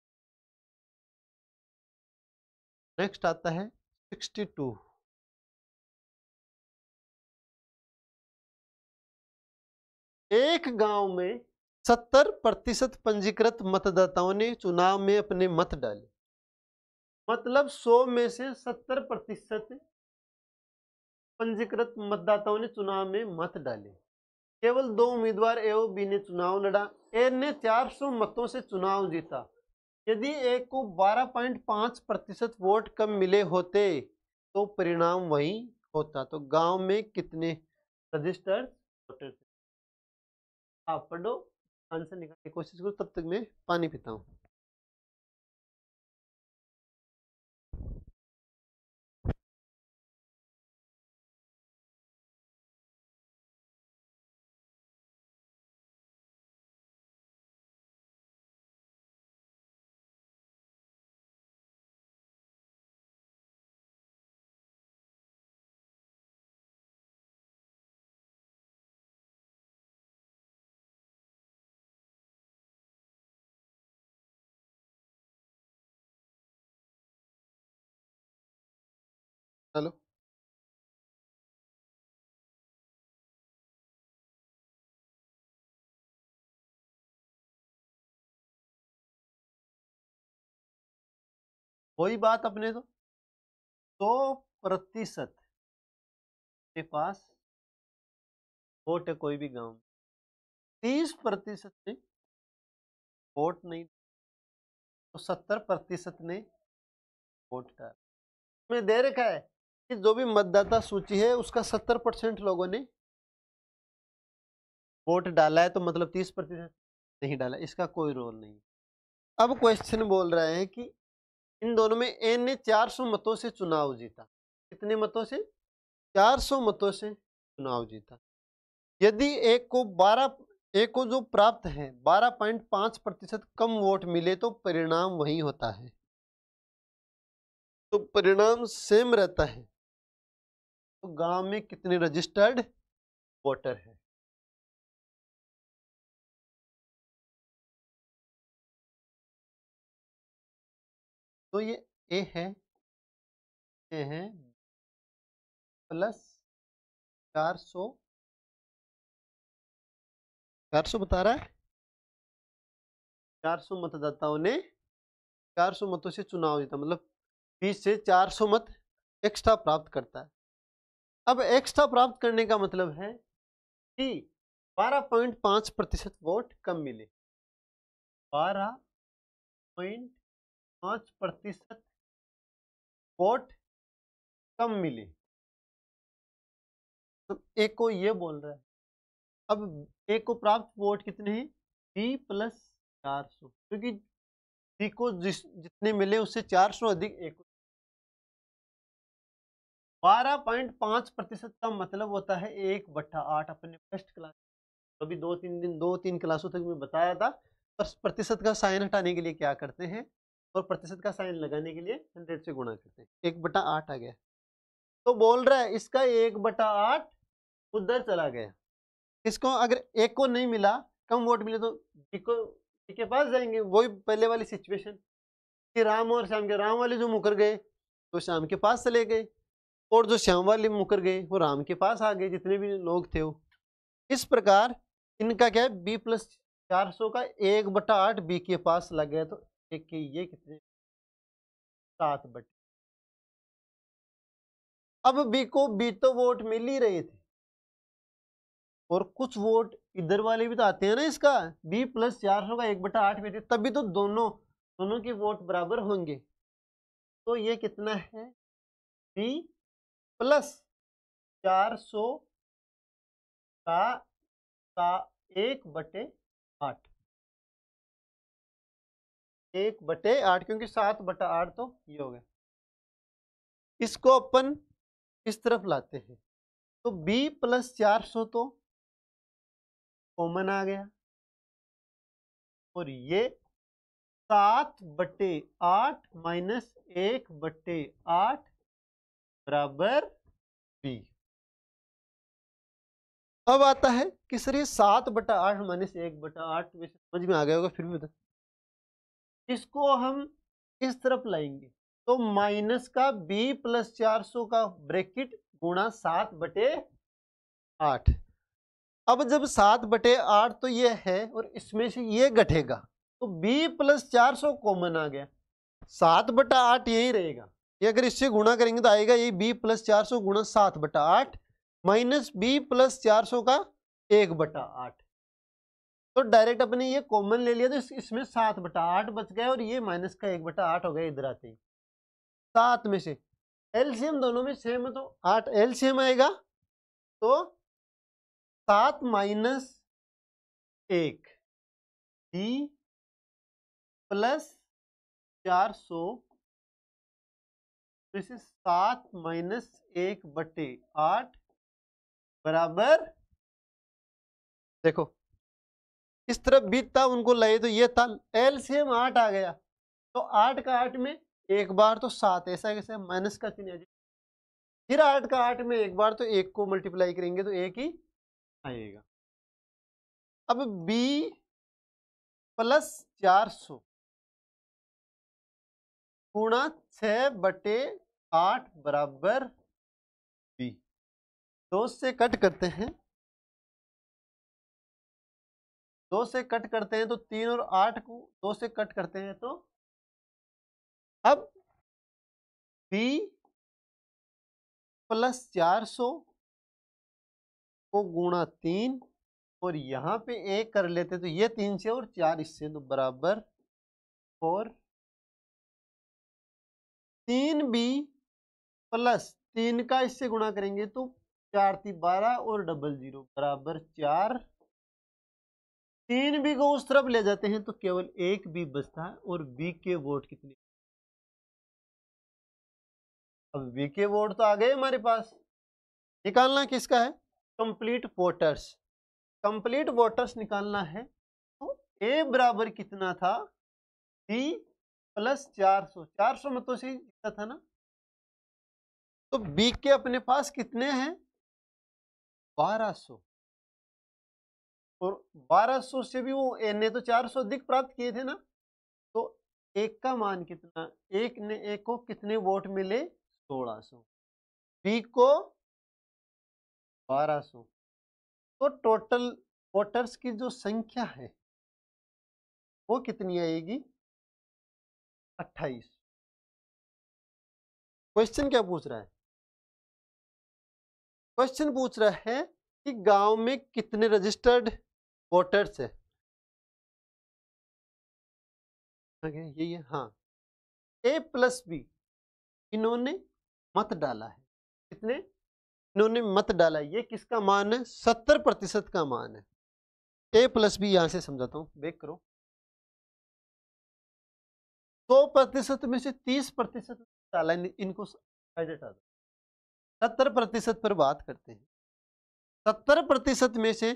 नेक्स्ट आता है सिक्सटी टू एक गांव में सत्तर प्रतिशत पंजीकृत मतदाताओं ने चुनाव में अपने मत डाले मतलब सौ में से सत्तर प्रतिशत पंजीकृत मतदाताओं ने चुनाव में मत डाले केवल दो उम्मीदवार ए और बी ने चुनाव लड़ा ए ने 400 मतों से चुनाव जीता यदि एक को 12.5 प्रतिशत वोट कम मिले होते तो परिणाम वही होता तो गांव में कितने रजिस्टर्ड वोटर थे आप पढ़ो आंसर निकालने की कोशिश करो तब तक मैं पानी पीता हूँ हेलो वही बात अपने तो सौ प्रतिशत के पास वोट है कोई भी गांव में तीस प्रतिशत ने वोट नहीं तो सत्तर प्रतिशत ने वोट कर दे रखा है जो भी मतदाता सूची है उसका सत्तर परसेंट लोगों ने वोट डाला है तो मतलब तीस प्रतिशत नहीं डाला इसका कोई रोल नहीं अब क्वेश्चन बोल रहे हैं कि इन दोनों में एन ने 400 मतों से चुनाव जीता कितने मतों से 400 मतों से चुनाव जीता यदि एक को 12 एक को जो प्राप्त है 12.5 प्रतिशत कम वोट मिले तो परिणाम वही होता है तो परिणाम सेम रहता है तो गांव में कितने रजिस्टर्ड वोटर हैं तो ये ए है ए है प्लस चार सौ चार सौ बता रहा है चार सौ मतदाताओं ने चार सौ मतों से चुनाव जीता मतलब बीस से चार सौ मत एक्स्ट्रा प्राप्त करता है अब एक्स्ट्रा प्राप्त करने का मतलब है कि 12.5 प्रतिशत वोट कम मिले 12.5 प्रतिशत वोट कम मिले तो एक को ये बोल रहा है अब एक को प्राप्त वोट कितने हैं बी प्लस चार सौ क्योंकि बी को जिस जितने मिले उससे चार सौ अधिक एक को बारह पॉइंट पाँच प्रतिशत का मतलब होता है एक बट्ठा आठ अपने फर्स्ट क्लास अभी दो तीन दिन दो तीन क्लासों तक मैं बताया था पर प्रतिशत का साइन हटाने के लिए क्या करते हैं और प्रतिशत का साइन लगाने के लिए हंड्रेड से गुणा करते हैं एक बटा आठ आ गया तो बोल रहा है इसका एक बटा आठ उधर चला गया इसको अगर एक को नहीं मिला कम वोट मिले तो जी को के पास जाएंगे वही पहले वाली सिचुएशन कि राम और श्याम के राम वाले जो मुकर गए तो श्याम के पास चले गए और जो श्याम वाले मुकर गए वो राम के पास आ गए जितने भी लोग थे वो इस प्रकार इनका क्या है बी प्लस चार सौ का एक बटा आठ बी के पास लग गया तो एक के ये कितने सात बटे अब बी को बी तो वोट मिल ही रहे थे और कुछ वोट इधर वाले भी तो आते हैं ना इसका बी प्लस चार सौ का एक बटा आठ मिले तभी तो दोनों दोनों के वोट बराबर होंगे तो ये कितना है बी प्लस चार सौ का का एक बटे आठ एक बटे आठ क्योंकि सात बटा आठ तो ये हो गया इसको अपन इस तरफ लाते हैं तो b प्लस चार सौ तो कॉमन आ गया और ये सात बटे आठ माइनस एक बटे आठ बराबर बी अब आता है कि सर ये सात बटा आठ माइनस एक बटा आठ में तो समझ में आ गया होगा फिर भी बता इसको हम इस तरफ लाएंगे तो माइनस का बी प्लस चार सौ का ब्रैकेट गुणा सात बटे आठ अब जब सात बटे आठ तो ये है और इसमें से ये घटेगा तो बी प्लस चार सौ कॉमन आ गया सात बटा आठ यही रहेगा ये अगर इससे गुणा करेंगे तो आएगा ये बी प्लस चार सौ गुणा सात बटा आठ माइनस बी प्लस चार सौ का एक बटा आठ तो डायरेक्ट अपने ये कॉमन ले लिया तो इसमें सात बटा आठ बच गया और ये माइनस का एक बटा आठ हो गया इधर आते ही सात में से एलसीएम दोनों में सेम है तो आठ एलसीएम आएगा तो सात माइनस एक बी प्लस चार सौ तो सात माइनस एक बटे आठ बराबर देखो इस तरफ बीत था उनको लगे तो ये था एल से हम आठ आ गया तो आठ का आठ में एक बार तो सात ऐसा कैसे माइनस का चिन्ह फिर आठ का आठ में एक बार तो एक को मल्टीप्लाई करेंगे तो एक ही आएगा अब बी प्लस चार सौ गुणा छ बटे आठ बराबर बी दो से कट करते हैं दो से कट करते हैं तो तीन और आठ को दो से कट करते हैं तो अब बी प्लस चार सौ को गुणा तीन और यहां पे एक कर लेते तो ये तीन से और चार इससे तो बराबर और तीन बी प्लस तीन का इससे गुणा करेंगे तो चार थी बारह और डबल जीरो बराबर चार तीन बी को उस तरफ ले जाते हैं तो केवल एक बी बचता है और बी के वोट कितने अब बी के वोट तो आ गए हमारे पास निकालना किसका है कंप्लीट वोटर्स कंप्लीट वोटर्स निकालना है तो ए बराबर कितना था बी प्लस चार सौ चार सौ मतों से था ना तो बी के अपने पास कितने हैं 1200 और 1200 से भी वो ए ने तो 400 अधिक प्राप्त किए थे ना तो एक का मान कितना एक ने एक को कितने वोट मिले 1600 बी को 1200 तो टोटल वोटर्स की जो संख्या है वो कितनी आएगी 28 क्वेश्चन क्या पूछ रहा है क्वेश्चन पूछ रहा है कि गांव में कितने रजिस्टर्ड वोटर्स है यही है हाँ ए प्लस बी इन्होंने मत डाला है कितने इन्होंने मत डाला ये किसका मान है सत्तर प्रतिशत का मान है ए प्लस बी यहां से समझाता हूं बेक करो सौ तो प्रतिशत में से तीस प्रतिशत डाला इनको फायदा सत्तर प्रतिशत पर बात करते हैं सत्तर प्रतिशत में से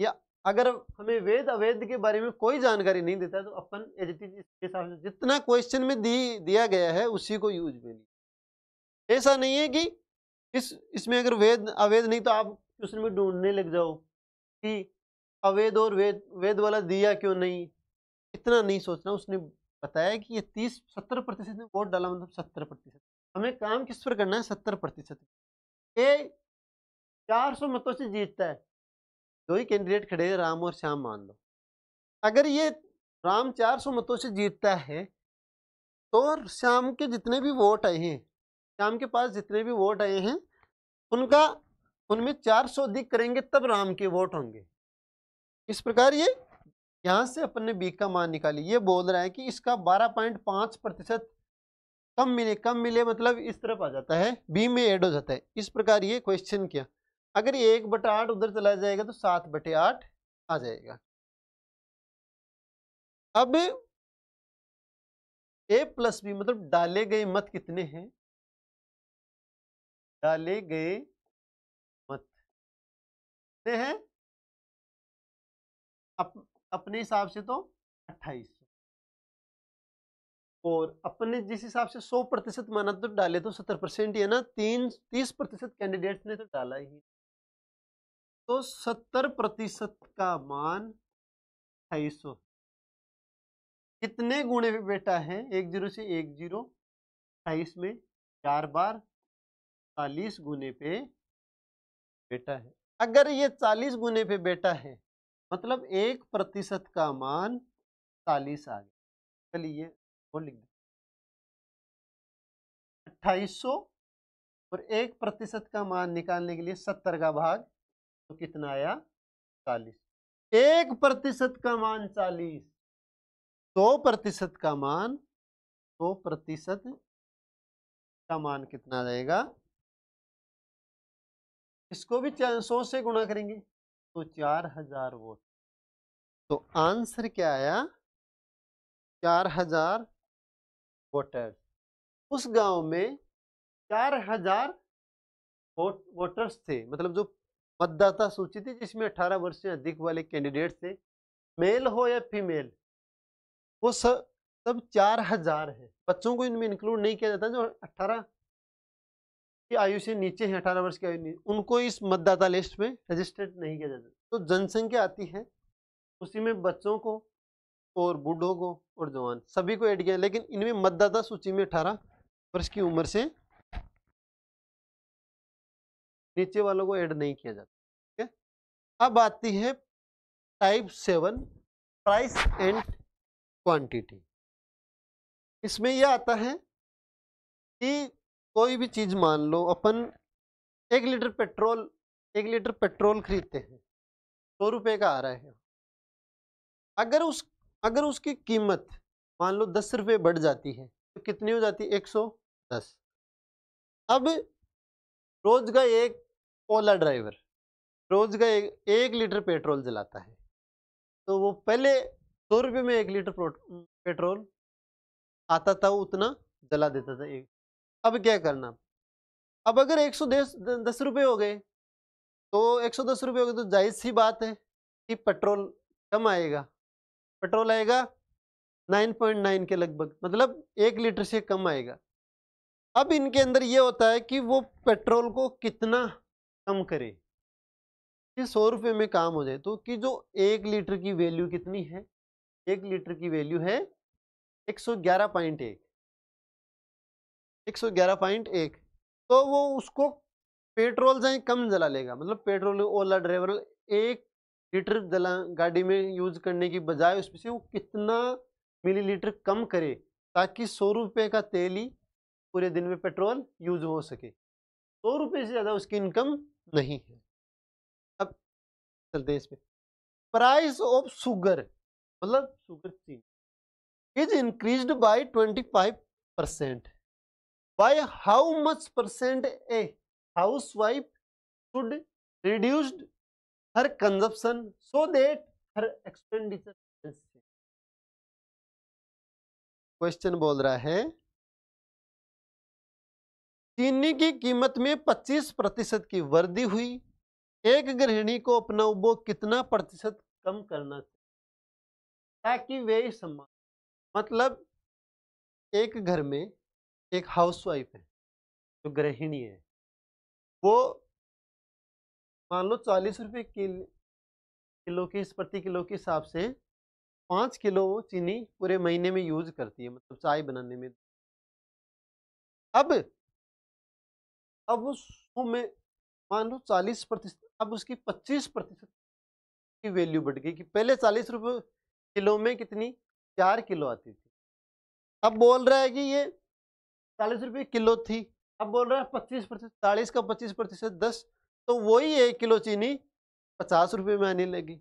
या अगर हमें वेद अवेद के बारे में कोई जानकारी नहीं देता तो अपन एज इट इज के हिसाब से जितना क्वेश्चन में दी दिया गया है उसी को यूज में ली ऐसा नहीं है कि इस इसमें अगर वेद अवेद नहीं तो आप क्वेश्चन में ढूंढने लग जाओ कि अवेद और वेद वेद वाला दिया क्यों नहीं इतना नहीं सोचना उसने बताया कि ये तीस सत्तर प्रतिशत में वोट डाला मतलब सत्तर प्रतिशत हमें काम किस पर करना है सत्तर प्रतिशत ये चार सौ मतों से जीतता है दो ही कैंडिडेट खड़े हैं राम और श्याम मान लो अगर ये राम चार सौ मतों से जीतता है तो श्याम के जितने भी वोट आए हैं श्याम के पास जितने भी वोट आए हैं उनका उनमें चार सौ अधिक करेंगे तब राम के वोट होंगे इस प्रकार ये यहाँ से अपन ने बी का मान निकाली ये बोल रहा है कि इसका बारह पॉइंट पाँच प्रतिशत कम मिले कम मिले मतलब इस तरफ आ जाता है बी में ऐड हो जाता है इस प्रकार ये क्वेश्चन किया अगर ये एक बटा आठ उधर चला जाएगा तो सात बटे आठ आ जाएगा अब ए प्लस बी मतलब डाले गए मत कितने हैं डाले गए मत कितने हैं अप, अपने हिसाब से तो अट्ठाईस और अपने जिस हिसाब से 100 प्रतिशत माना तो डाले तो 70 परसेंट ही है ना तीन तीस प्रतिशत कैंडिडेट्स ने तो डाला ही तो 70 प्रतिशत का मान ढाई सौ कितने गुणे बेटा है एक जीरो से एक जीरो अट्ठाईस में चार बार चालीस गुने पे बेटा है अगर ये चालीस गुने पे बेटा है मतलब एक प्रतिशत का मान चालीस आ गया चलिए वो लिख दें अट्ठाईस और एक प्रतिशत का मान निकालने के लिए सत्तर का भाग तो कितना आया चालीस एक प्रतिशत का मान चालीस दो प्रतिशत का मान सौ प्रतिशत का मान कितना रहेगा इसको भी सौ से गुणा करेंगे तो चार हजार वोट तो आंसर क्या आया चार हजार वोटर्स उस गांव में चार हजार वोटर्स थे मतलब जो मतदाता सूची थी जिसमें अठारह वर्ष से अधिक वाले कैंडिडेट थे मेल हो या फीमेल वो सब सब चार हजार है बच्चों को इनमें इंक्लूड नहीं किया जाता जो अट्ठारह की आयु से नीचे हैं अठारह वर्ष की आयु उनको इस मतदाता लिस्ट में रजिस्टर्ड नहीं किया जाता तो जनसंख्या आती है उसी में बच्चों को और बूढ़ों को और जवान सभी को ऐड किया लेकिन इनमें मतदाता सूची में अठारह वर्ष की उम्र से नीचे वालों को ऐड नहीं किया जाता ठीक है अब आती है type seven price and quantity इसमें यह आता है कि कोई भी चीज़ मान लो अपन एक लीटर पेट्रोल एक लीटर पेट्रोल खरीदते हैं सौ तो रुपए का आ रहा है अगर उस अगर उसकी कीमत मान लो दस रुपये बढ़ जाती है तो कितनी हो जाती है एक सौ दस अब रोज का एक ओला ड्राइवर रोज का एक, एक लीटर पेट्रोल जलाता है तो वो पहले सौ रुपये में एक लीटर पेट्रोल आता था उतना जला देता था एक अब क्या करना अब अगर एक सौ दस रुपये हो गए तो एक सौ दस रुपये हो गए तो जाहिर सी बात है कि पेट्रोल कम आएगा पेट्रोल आएगा 9.9 के लगभग मतलब एक लीटर से कम आएगा अब इनके अंदर ये होता है कि वो पेट्रोल को कितना कम करे कि सौ रुपये में काम हो जाए तो कि जो एक लीटर की वैल्यू कितनी है एक लीटर की वैल्यू है एक सौ ग्यारह पॉइंट एक एक सौ ग्यारह पॉइंट एक तो वो उसको पेट्रोल से कम जला लेगा मतलब पेट्रोल ओला ड्राइवर एक लीटर जला गाड़ी में यूज़ करने की बजाय उसमें से वो कितना मिलीलीटर कम करे ताकि सौ रुपये का तेल ही पूरे दिन में पेट्रोल यूज हो सके सौ रुपये से ज़्यादा उसकी इनकम नहीं है अब चलते हैं इसमें प्राइस ऑफ शुगर मतलब शुगर चीनी is increase by twenty five percent by how much percent a housewife should reduced her consumption so that her expenditure question बोल रहा है चीनी की कीमत में 25 प्रतिशत की वृद्धि हुई एक गृहिणी को अपना उपभोग कितना प्रतिशत कम करना चाहिए ताकि वे सम्मान मतलब एक घर में एक हाउसवाइफ है जो गृहिणी है वो मान लो चालीस रुपये किलो के इस प्रति किलो के हिसाब से पाँच किलो वो चीनी पूरे महीने में यूज करती है मतलब चाय बनाने में अब अब उसमें में मान लो चालीस प्रतिशत अब उसकी पच्चीस प्रतिशत की वैल्यू बढ़ गई कि पहले चालीस रुपये किलो में कितनी चार किलो आती थी अब बोल रहा है कि ये चालीस रुपये किलो थी अब बोल रहा है पच्चीस प्रतिशत चालीस का पच्चीस प्रतिशत दस तो वही एक किलो चीनी पचास रुपये में आने लगी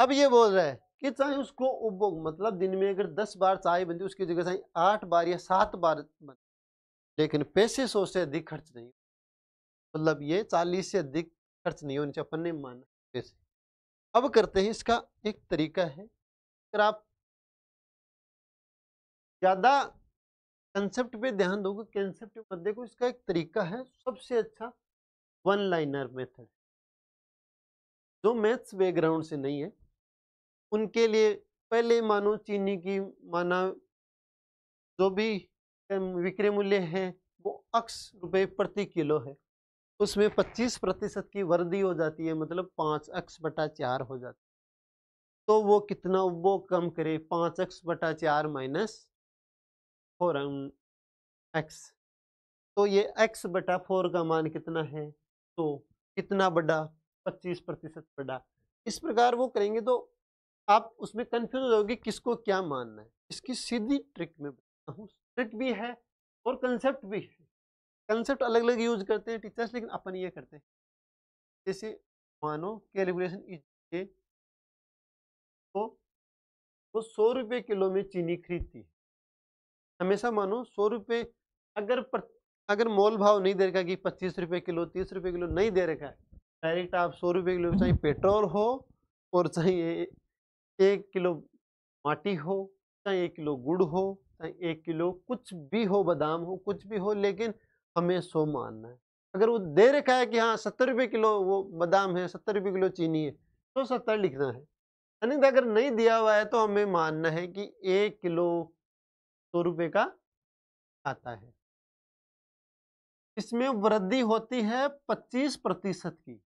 अब ये बोल रहा है कि चाहे उसको उपभोग मतलब दिन में अगर दस बार चाय बनती उसकी जगह चाहे आठ बार या सात बार बन लेकिन पैसे सौ से अधिक खर्च नहीं मतलब ये चालीस से अधिक खर्च नहीं होनी चाहिए अपन ने माना पैसे अब करते हैं इसका एक तरीका है अगर आप ज़्यादा कंसेप्ट पे ध्यान दोगे कंसेप्ट मत देखो इसका एक तरीका है सबसे अच्छा वन लाइनर मेथड जो मैथ्स बैकग्राउंड से नहीं है उनके लिए पहले मानो चीनी की माना जो भी विक्रय मूल्य है वो अक्स रुपए प्रति किलो है उसमें 25 प्रतिशत की वृद्धि हो जाती है मतलब पाँच अक्स बटा चार हो जाती है तो वो कितना वो कम करे पाँच एक्स बटा चार माइनस फोर एक्स तो ये एक्स बटा फोर का मान कितना है तो कितना बड़ा पच्चीस प्रतिशत बड़ा इस प्रकार वो करेंगे तो आप उसमें कन्फ्यूज हो जाओगे किसको क्या मानना है इसकी सीधी ट्रिक में बताता हूँ ट्रिक भी है और कंसेप्ट भी है कंसेप्ट अलग अलग यूज करते हैं टीचर्स लेकिन अपन ये करते हैं जैसे मानो कैलकुलेशन इज के तो वो सौ रुपये किलो में चीनी खरीदती है हमेशा मानो सौ रुपये अगर अगर मोल भाव नहीं दे रखा कि पच्चीस रुपये किलो तीस रुपये किलो नहीं दे रखा है डायरेक्ट आप सौ रुपये किलो चाहे पेट्रोल हो और चाहे एक किलो माटी हो चाहे एक किलो गुड़ हो चाहे एक किलो कुछ भी हो बादाम हो कुछ भी हो लेकिन हमें सो मानना है अगर वो दे रखा है कि हाँ सत्तर रुपये किलो वो बादाम है सत्तर रुपये किलो चीनी है तो सत्तर लिखना है अन्यथा तो अगर नहीं दिया हुआ है तो हमें मानना है कि एक किलो सौ रुपये का आता है इसमें वृद्धि होती है 25 प्रतिशत की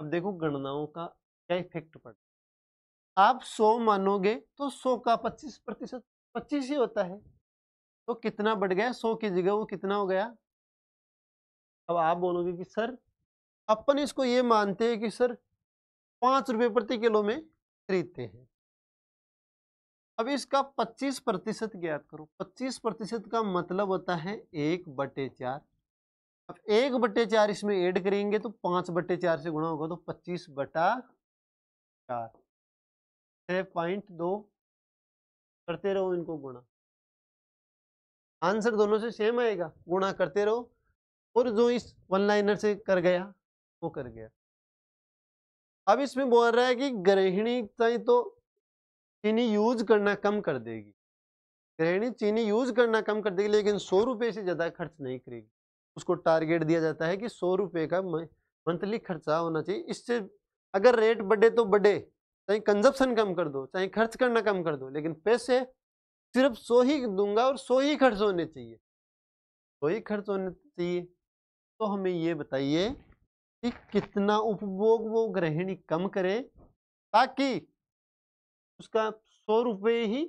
अब देखो गणनाओं का क्या इफेक्ट पड़ता आप 100 मानोगे तो 100 का 25 प्रतिशत पच्चीस ही होता है तो कितना बढ़ गया 100 की जगह वो कितना हो गया अब आप बोलोगे कि सर अपन इसको ये मानते हैं कि सर पाँच रुपये प्रति किलो में खरीदते हैं अब इसका 25 प्रतिशत ज्ञात करो 25 प्रतिशत का मतलब होता है एक बटे चार अब एक बटे चार इसमें ऐड करेंगे तो पाँच बटे चार से गुणा होगा तो 25 बटा चार छः पॉइंट दो करते रहो इनको गुणा आंसर दोनों से सेम आएगा गुणा करते रहो और जो इस वन लाइनर से कर गया वो कर गया अब इसमें बोल रहा है कि गृहिणी तो चीनी यूज करना कम कर देगी गृहिणी चीनी यूज करना कम कर देगी लेकिन सौ रुपये से ज़्यादा खर्च नहीं करेगी उसको टारगेट दिया जाता है कि सौ रुपये का मंथली खर्चा होना चाहिए इससे अगर रेट बढ़े तो बढ़े चाहे कंजप्शन कम कर दो चाहे खर्च करना कम कर दो लेकिन पैसे सिर्फ सो ही दूंगा और सो ही खर्च होने चाहिए सो ही खर्च होने चाहिए तो हमें ये बताइए कि कितना उपभोग वो गृहिणी कम करे ताकि उसका सौ रुपये ही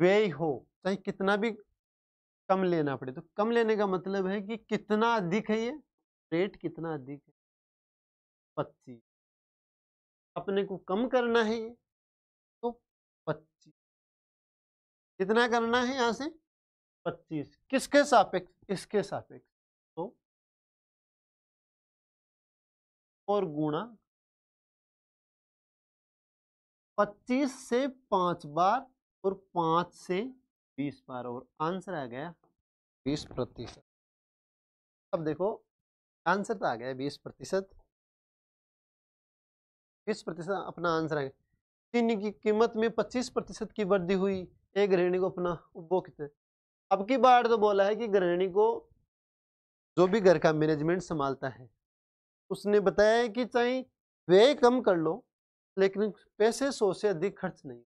व्यय हो चाहे कितना भी कम लेना पड़े तो कम लेने का मतलब है कि कितना अधिक है ये रेट कितना अधिक है पच्चीस अपने को कम करना है ये तो पच्चीस कितना करना है यहाँ से पच्चीस किसके सापेक्ष इसके सापेक्ष तो और गुणा पच्चीस से पांच बार और पांच से बीस बार और आंसर आ गया बीस प्रतिशत अब देखो आंसर तो आ गया बीस प्रतिशत बीस प्रतिशत अपना आंसर आ गया चीनी की कीमत में पच्चीस प्रतिशत की वृद्धि हुई एक गृहिणी को अपना उपभोक्त अब की बार तो बोला है कि गृहिणी को जो भी घर का मैनेजमेंट संभालता है उसने बताया कि चाहे वे कम कर लो लेकिन पैसे सौ से अधिक खर्च नहीं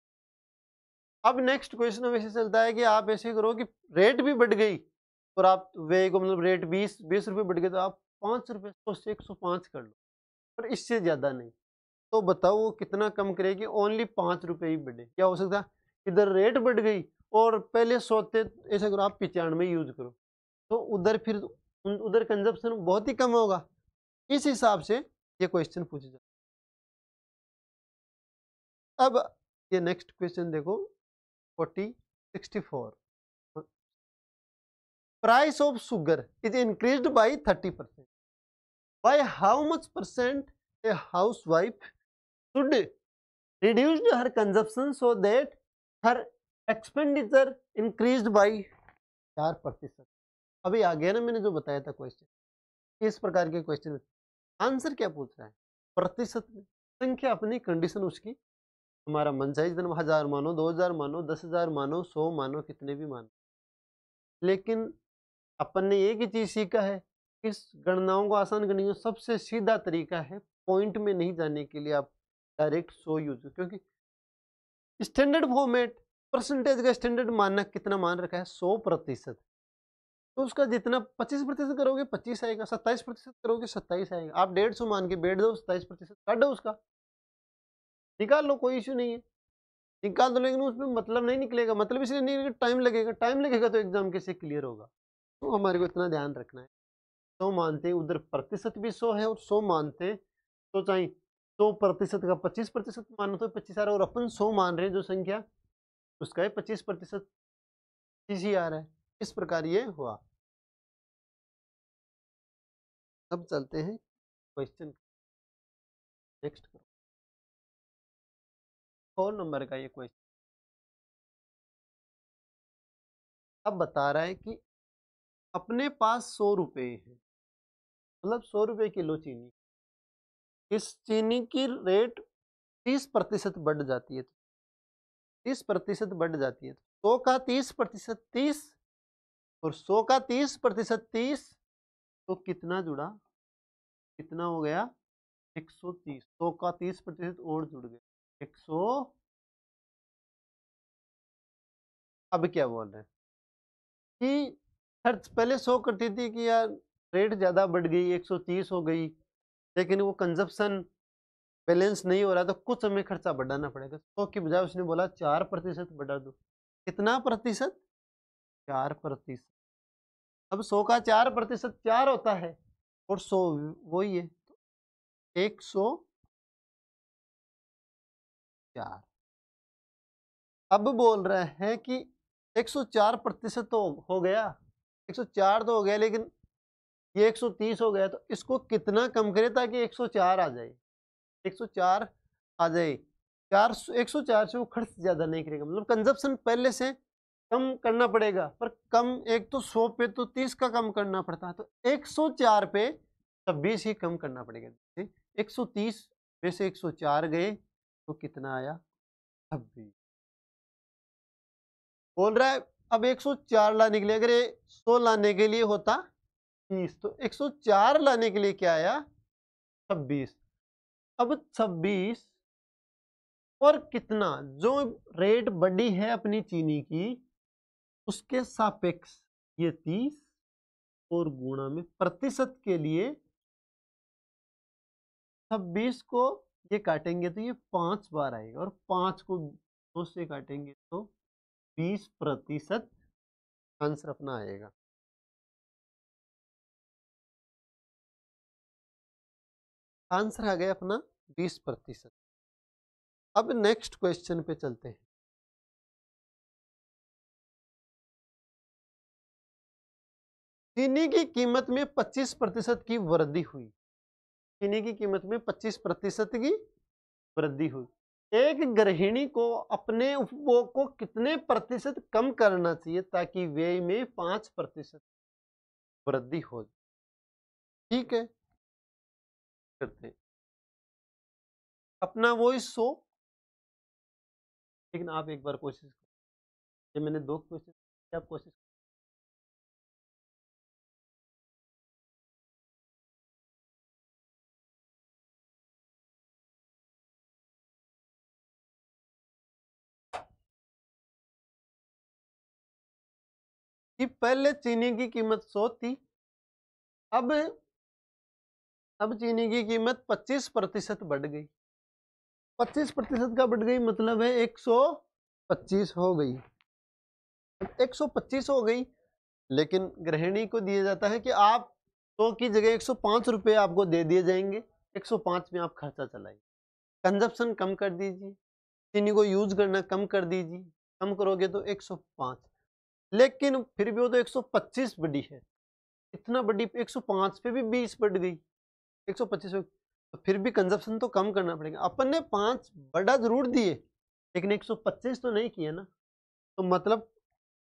अब नेक्स्ट क्वेश्चन में वैसे चलता है कि आप ऐसे करो कि रेट भी बढ़ गई और आप वे को मतलब रेट बीस बीस रुपये बढ़ गए तो आप पाँच रुपये सौ से एक सौ पाँच कर लो पर इससे ज़्यादा नहीं तो बताओ वो कितना कम करेगी ओनली पाँच रुपये ही बढ़े क्या हो सकता इधर रेट बढ़ गई और पहले सोते ऐसा करो आप पिचानवे यूज़ करो तो उधर फिर उधर कंजप्शन बहुत ही कम होगा इस हिसाब से ये क्वेश्चन पूछे जाए अब ये नेक्स्ट क्वेश्चन देखो forty sixty four price of sugar is increase by thirty percent by how much percent a housewife should reduce her consumption so that her expenditure increase by चार प्रतिशत अभी आ गया ना मैंने जो बताया था क्वेश्चन इस प्रकार के क्वेश्चन आंसर क्या पूछ रहा है प्रतिशत में संख्या अपनी कंडीशन उसकी हमारा मन चाहे जितना हज़ार मानो दो हज़ार मानो दस हज़ार मानो सौ मानो कितने भी मानो लेकिन अपन ने एक ही चीज़ सीखा है इस गणनाओं को आसान करने का सबसे सीधा तरीका है पॉइंट में नहीं जाने के लिए आप डायरेक्ट सो यूज क्योंकि स्टैंडर्ड फॉर्मेट परसेंटेज का स्टैंडर्ड मानक कितना मान रखा है सौ प्रतिशत तो उसका जितना पच्चीस प्रतिशत करोगे पच्चीस आएगा सत्ताईस प्रतिशत करोगे सत्ताईस आएगा आप डेढ़ सौ मान के बैठ दो सत्ताईस प्रतिशत काट दो उसका निकाल लो कोई इशू नहीं है निकाल दो तो लेकिन उसमें मतलब नहीं निकलेगा मतलब इसलिए नहीं टाइम लगेगा टाइम लगेगा तो एग्ज़ाम कैसे क्लियर होगा तो हमारे को इतना ध्यान रखना है सौ मानते हैं उधर प्रतिशत भी सौ है और सौ मानते हैं तो चाहे सौ प्रतिशत का पच्चीस प्रतिशत मानो तो पच्चीस आ रहा है और अपन सौ मान रहे हैं जो संख्या उसका है पच्चीस प्रतिशत चीज आ रहा है इस प्रकार ये हुआ अब चलते हैं क्वेश्चन नेक्स्ट करो फोन नंबर का ये क्वेश्चन अब बता रहा है कि अपने पास सौ रुपये है मतलब सौ रुपये किलो चीनी इस चीनी की रेट तीस प्रतिशत बढ़ जाती है तीस प्रतिशत बढ़ जाती है सौ का तीस प्रतिशत तीस और सौ का तीस प्रतिशत तीस तो कितना जुड़ा कितना हो गया एक सौ तीस सौ का तीस प्रतिशत और जुड़ गया एक सौ अब क्या बोल रहे हैं कि खर्च पहले सौ करती थी कि यार रेट ज़्यादा बढ़ गई एक सौ तीस हो गई लेकिन वो कंजप्शन बैलेंस नहीं हो रहा तो कुछ हमें खर्चा बढ़ाना पड़ेगा सो के बजाय उसने बोला चार प्रतिशत बढ़ा दो कितना प्रतिशत चार प्रतिशत अब सौ का चार प्रतिशत चार होता है और सौ वही है तो एक सौ चार अब बोल रहे हैं कि 104 प्रतिशत तो हो गया 104 तो हो गया लेकिन ये 130 हो गया तो इसको कितना कम करें ताकि 104 आ जाए 104 आ जाए चार एक सौ चार से वो खर्च ज़्यादा नहीं करेगा मतलब कंजप्शन पहले से कम करना पड़ेगा पर कम एक तो सौ पे तो तीस का कम करना पड़ता है तो एक सौ चार पे छब्बीस ही कम करना पड़ेगा एक सौ तीस में से एक सौ चार गए तो कितना आया छब्बीस बोल रहा है अब 104 लाने के लिए अगर ये 100 लाने के लिए होता 30 तो 104 लाने के लिए क्या आया 26 अब 26 और कितना जो रेट बड़ी है अपनी चीनी की उसके सापेक्ष ये 30 और गुणा में प्रतिशत के लिए 26 को ये काटेंगे तो ये पांच बार आएगा और पांच को दो से काटेंगे तो बीस प्रतिशत आंसर अपना आएगा आंसर आ गया अपना बीस प्रतिशत अब नेक्स्ट क्वेश्चन पे चलते हैं चीनी की कीमत में 25 प्रतिशत की वृद्धि हुई महीने की कीमत में 25 प्रतिशत की वृद्धि हुई एक गृहिणी को अपने उपभोग को कितने प्रतिशत कम करना चाहिए ताकि व्यय में पांच प्रतिशत वृद्धि हो ठीक है करते अपना वॉइस सो लेकिन आप एक बार कोशिश ये मैंने दो क्वेश्चन आप कोशिश कि पहले चीनी की कीमत सौ थी अब अब चीनी की कीमत पच्चीस प्रतिशत बढ़ गई पच्चीस प्रतिशत का बढ़ गई मतलब है एक सौ पच्चीस हो गई एक सौ पच्चीस हो गई लेकिन गृहिणी को दिया जाता है कि आप सौ तो की जगह एक सौ पाँच रुपये आपको दे दिए जाएंगे एक सौ पाँच में आप खर्चा चलाइए कंजप्शन कम कर दीजिए चीनी को यूज करना कम कर दीजिए कम करोगे तो एक सौ पाँच लेकिन फिर भी वो तो 125 बड़ी है इतना बड़ी 105 पे भी 20 बढ़ गई 125 सौ तो फिर भी कंजप्शन तो कम करना पड़ेगा अपन ने पाँच बड़ा जरूर दिए लेकिन 125 तो नहीं किया ना तो मतलब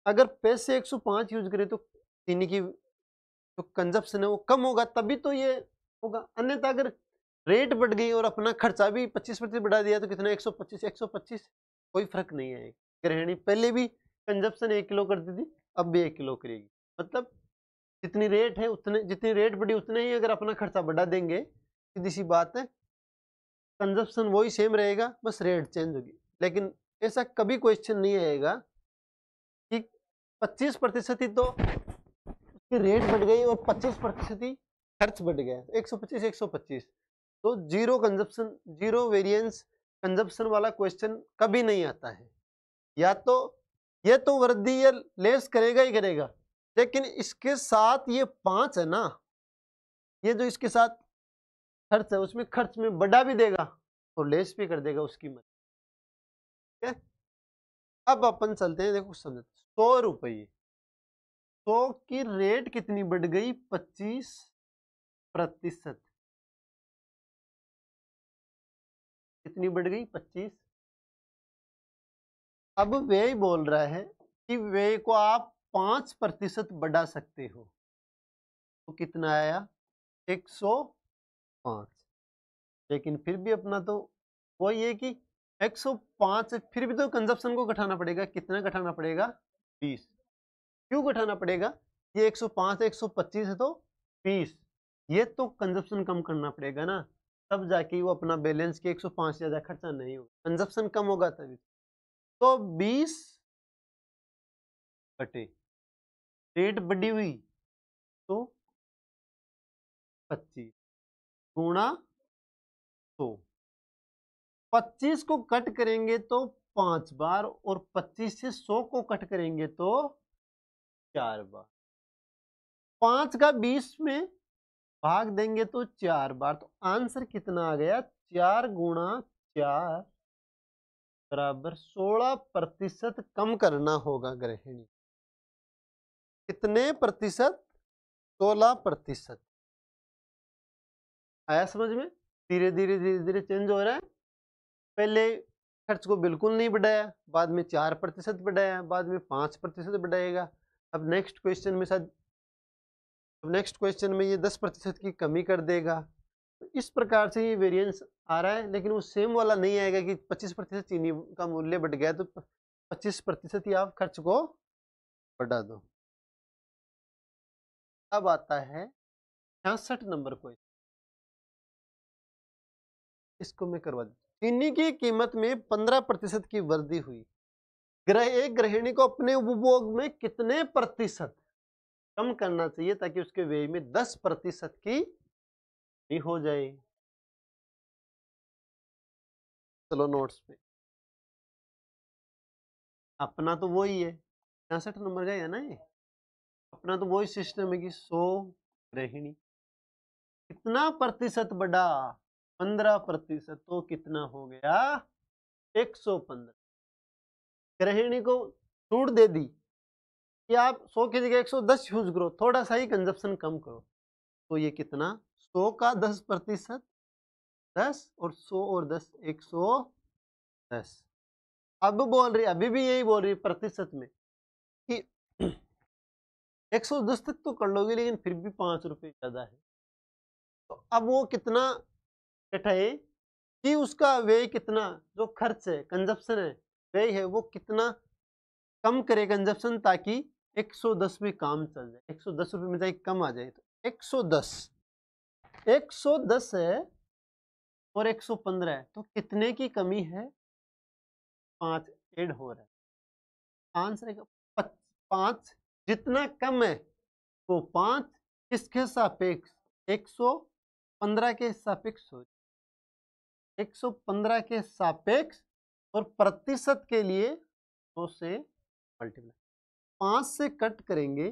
अगर पैसे 105 यूज करें तो चीनी की जो कंजप्शन है वो कम होगा तभी तो ये होगा अन्यथा अगर रेट बढ़ गई और अपना खर्चा भी पच्चीस बढ़ा दिया तो कितना एक सौ कोई फर्क नहीं आएगा ग्रहणी पहले भी कंजप्शन एक किलो करती थी अब भी एक किलो करेगी मतलब जितनी रेट है उतने जितनी रेट बढ़ी उतने ही अगर अपना खर्चा बढ़ा देंगे सीधी सी बात है कंजप्शन वही सेम रहेगा बस रेट चेंज होगी लेकिन ऐसा कभी क्वेश्चन नहीं आएगा कि पच्चीस प्रतिशत ही तो उसकी रेट बढ़ गई और पच्चीस प्रतिशत ही खर्च बढ़ गया एक सौ पच्चीस एक सौ पच्चीस तो zero consumption zero variance consumption वाला क्वेश्चन कभी नहीं आता है या तो ये तो वर्दी या लेस करेगा ही करेगा लेकिन इसके साथ ये पांच है ना ये जो इसके साथ खर्च है उसमें खर्च में बड़ा भी देगा और तो लेस भी कर देगा उसकी मदद ठीक है अब अपन चलते हैं देखो समझते सौ रुपये सौ की रेट कितनी बढ़ गई पच्चीस प्रतिशत कितनी बढ़ गई पच्चीस अब वे बोल रहा है कि वे को आप पांच प्रतिशत बढ़ा सकते हो तो कितना आया एक सौ पांच लेकिन फिर भी अपना तो वो ये कि एक सौ पांच फिर भी तो कंजप्शन को घटाना पड़ेगा कितना घटाना पड़ेगा बीस क्यों घटाना पड़ेगा ये एक सौ पांच एक सौ पच्चीस है तो बीस ये तो कंजप्शन कम करना पड़ेगा ना तब जाके वो अपना बैलेंस के एक सौ पांच ज़्यादा खर्चा नहीं होगा कंजप्शन कम होगा तभी तो बीस बटे रेट बढ़ी हुई तो पच्चीस गुणा सो पच्चीस को कट करेंगे तो पांच बार और पच्चीस से सौ को कट करेंगे तो चार बार पांच का बीस में भाग देंगे तो चार बार तो आंसर कितना आ गया चार गुणा चार बराबर सोलह प्रतिशत कम करना होगा गृहिणी कितने प्रतिशत सोलह प्रतिशत आया समझ में धीरे धीरे धीरे धीरे चेंज हो रहा है पहले खर्च को बिल्कुल नहीं बढ़ाया बाद में चार प्रतिशत बढ़ाया बाद में पाँच प्रतिशत बढ़ाएगा अब नेक्स्ट क्वेश्चन में शायद अब नेक्स्ट क्वेश्चन में ये दस प्रतिशत की कमी कर देगा तो इस प्रकार से ये वेरिएंस आ रहा है लेकिन वो सेम वाला नहीं आएगा कि पच्चीस प्रतिशत चीनी का मूल्य बढ़ गया तो पच्चीस प्रतिशत ही आप खर्च को बढ़ा दो अब आता है छियासठ नंबर को इसको मैं करवा दू चीनी की कीमत में पंद्रह प्रतिशत की वृद्धि हुई ग्रह एक गृहिणी को अपने उपभोग में कितने प्रतिशत कम करना चाहिए ताकि उसके व्यय में दस प्रतिशत की हो जाए चलो नोट्स पे अपना तो वही है पैंसठ नंबर का है ना ये अपना तो वही सिस्टम है कि सो गृहिणी कितना प्रतिशत बड़ा पंद्रह प्रतिशत तो कितना हो गया एक सौ पंद्रह गृहिणी को छूट दे दी कि आप सौ की जगह एक सौ दस यूज करो थोड़ा सा ही कंजप्शन कम करो तो ये कितना सौ का दस प्रतिशत दस और सौ और दस एक सौ दस अब बोल रही अभी भी यही बोल रही प्रतिशत में कि एक सौ दस तक तो कर लोगे लेकिन फिर भी पाँच रुपये ज़्यादा है तो अब वो कितना है कि उसका व्यय कितना जो खर्च है कंजप्शन है व्यय है वो कितना कम करे कंजप्शन ताकि 110 में काम चल जाए 110 रुपए में जाए कम आ जाए तो 110 110 है और 115 है तो कितने की कमी है पाँच एड हो रहा है आंसर पाँच जितना कम है वो तो पाँच किसके सापेक्ष 115 के सापेक्ष हो 115 के सापेक्ष और प्रतिशत के लिए दो से मल्टीप्लाई पाँच से कट करेंगे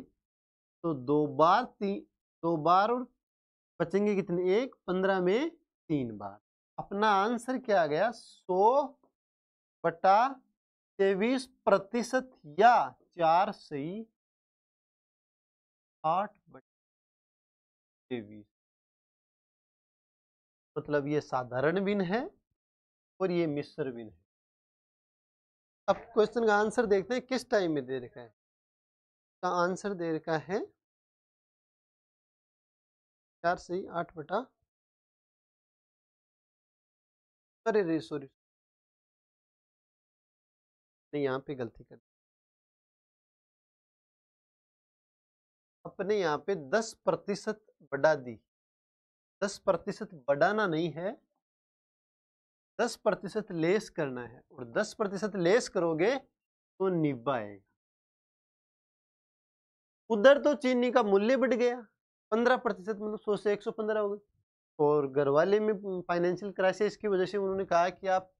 तो दो बार तीन दो बार और बचेंगे कितने एक पंद्रह में तीन बार अपना आंसर क्या आ गया सो बटा तेवीस प्रतिशत या चार सही आठ बटा तेवीस मतलब ये साधारण बिन है और ये मिश्र बिन है अब क्वेश्चन का आंसर देखते हैं किस टाइम में दे रखा है का आंसर दे रखा है चार सही आठ बटा अरे रे सॉरी नहीं यहाँ पे गलती कर अपने यहाँ पे दस प्रतिशत बढ़ा दी दस प्रतिशत बढ़ाना नहीं है दस प्रतिशत लेस करना है और दस प्रतिशत लेस करोगे तो निब्बा आएगा उधर तो चीनी का मूल्य बढ़ गया पंद्रह प्रतिशत मतलब सौ से एक सौ पंद्रह हो गया और घर वाले में फाइनेंशियल क्राइसिस की वजह से उन्होंने कहा कि आप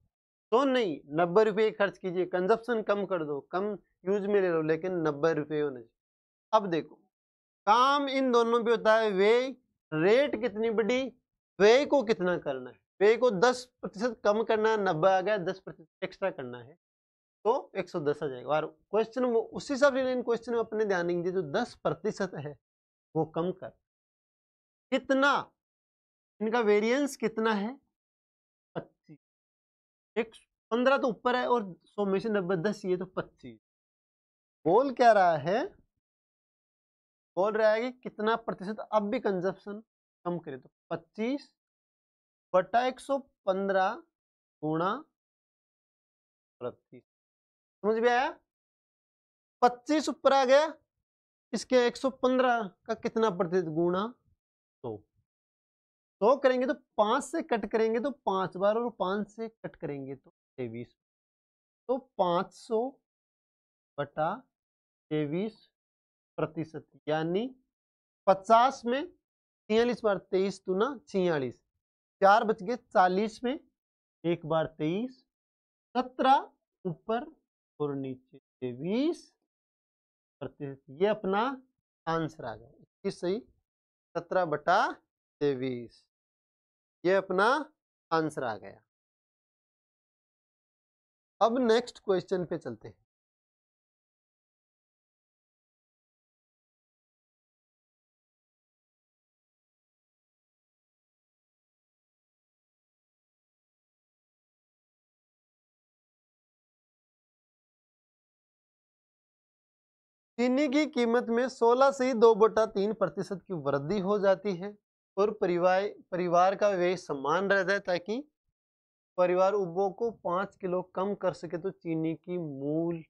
तो नहीं नब्बे रुपये खर्च कीजिए कंजप्शन कम कर दो कम यूज में ले लो लेकिन नब्बे रुपये होने चाहिए अब देखो काम इन दोनों पे होता है वे रेट कितनी बढ़ी वे को कितना करना है वे को दस प्रतिशत कम करना है नब्बे आ गया दस प्रतिशत एक्स्ट्रा करना है तो एक सौ दस आ जाएगा और क्वेश्चन वो उसी हिसाब से इन क्वेश्चन में अपने ध्यान देंगे जो दस प्रतिशत है वो कम कर कितना इनका वेरिएंस कितना है पच्चीस एक पंद्रह तो ऊपर है और सौ में से नब्बे दस ये तो पच्चीस बोल क्या रहा है बोल रहा है कि कितना प्रतिशत अब भी कंजप्शन कम करे तो पच्चीस बटा एक सौ पंद्रह गुणा प्रतिशत समझ में आया पच्चीस ऊपर आ गया इसके एक सौ पंद्रह का कितना प्रतिशत गुणा सौ करेंगे तो पांच से कट करेंगे तो पांच बार और पांच से कट करेंगे तो तेईस तो पांच सौ बटा तेईस प्रतिशत यानी पचास में छियालीस बार तेईस तो ना छियालीस चार बज गए चालीस में एक बार तेईस सत्रह ऊपर और नीचे तेवीस प्रतिशत ये अपना आंसर आ गया इसकी सही सत्रह बटा तेईस ये अपना आंसर आ गया अब नेक्स्ट क्वेश्चन पे चलते हैं चीनी की कीमत में 16 से ही दो बटा तीन प्रतिशत की वृद्धि हो जाती है और परिवार परिवार का वे सम्मान रहता है ताकि परिवार उपभोग को पाँच किलो कम कर सके तो चीनी की मूल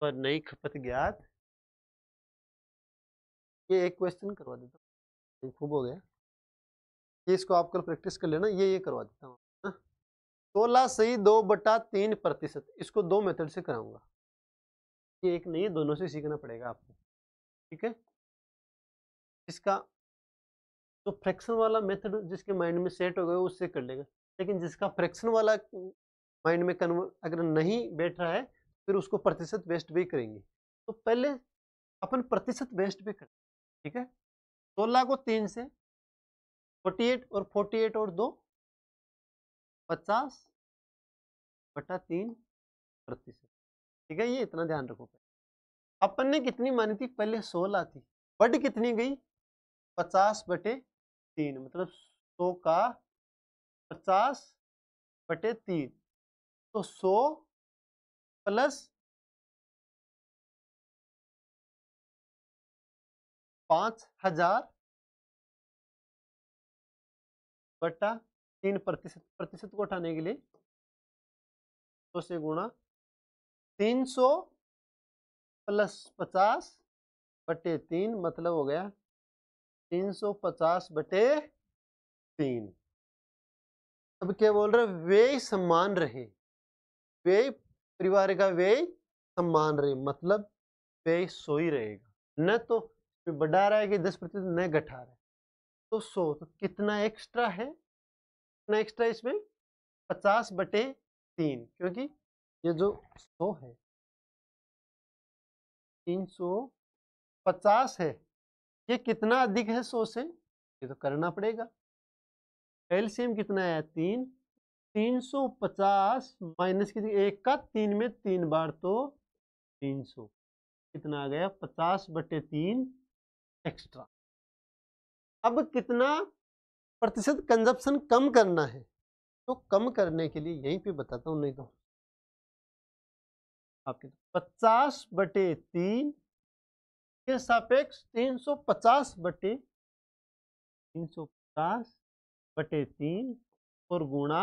पर नई खपत ज्ञात ये एक क्वेश्चन करवा देता हूँ खूब हो गया ये इसको आप कल प्रैक्टिस कर लेना ये ये करवा देता हूँ सोलह सही दो बटा तीन प्रतिशत इसको दो मेथड से कराऊंगा ये एक नहीं है दोनों से सीखना पड़ेगा आपको ठीक है इसका तो फ्रैक्शन वाला मेथड जिसके माइंड में सेट हो गया उससे कर लेगा लेकिन जिसका फ्रैक्शन वाला माइंड में कन्वर्ट अगर नहीं बैठ रहा है फिर उसको प्रतिशत वेस्ट भी करेंगे तो पहले अपन प्रतिशत वेस्ट भी करेंगे ठीक है सोलह को तीन से फोर्टी एट और फोर्टी एट और दो पचास बटा तीन प्रतिशत ठीक है ये इतना ध्यान रखो अपन ने कितनी मानी थी पहले सोलह थी बट कितनी गई पचास बटे तीन मतलब सौ का पचास बटे तीन तो सौ प्लस पांच हजार बटा तीन प्रतिशत प्रतिशत को उठाने के लिए तो से गुणा तीन सौ प्लस पचास बटे तीन मतलब हो गया तीन सौ पचास बटे तीन अब क्या बोल रहे व्यय सम्मान रहे वे परिवार का व्यय सम्मान रहे मतलब व्यय सो ही रहेगा न तो बढ़ा रहा है कि दस प्रतिशत न घटा रहा है तो सो तो कितना एक्स्ट्रा है कितना एक्स्ट्रा इसमें पचास बटे तीन क्योंकि ये जो सो है तीन सौ पचास है ये कितना अधिक है सौ से ये तो करना पड़ेगा एलसीएम कितना है तीन तीन सौ पचास माइनस कितनी एक का तीन में तीन बार तो तीन सौ कितना आ गया पचास बटे तीन एक्स्ट्रा अब कितना प्रतिशत कंजप्शन कम करना है तो कम करने के लिए यहीं पे बताता हूँ नहीं तो आपके पचास बटे तीन के सापेक्ष 350 बटे 350 बटे तीन और गुणा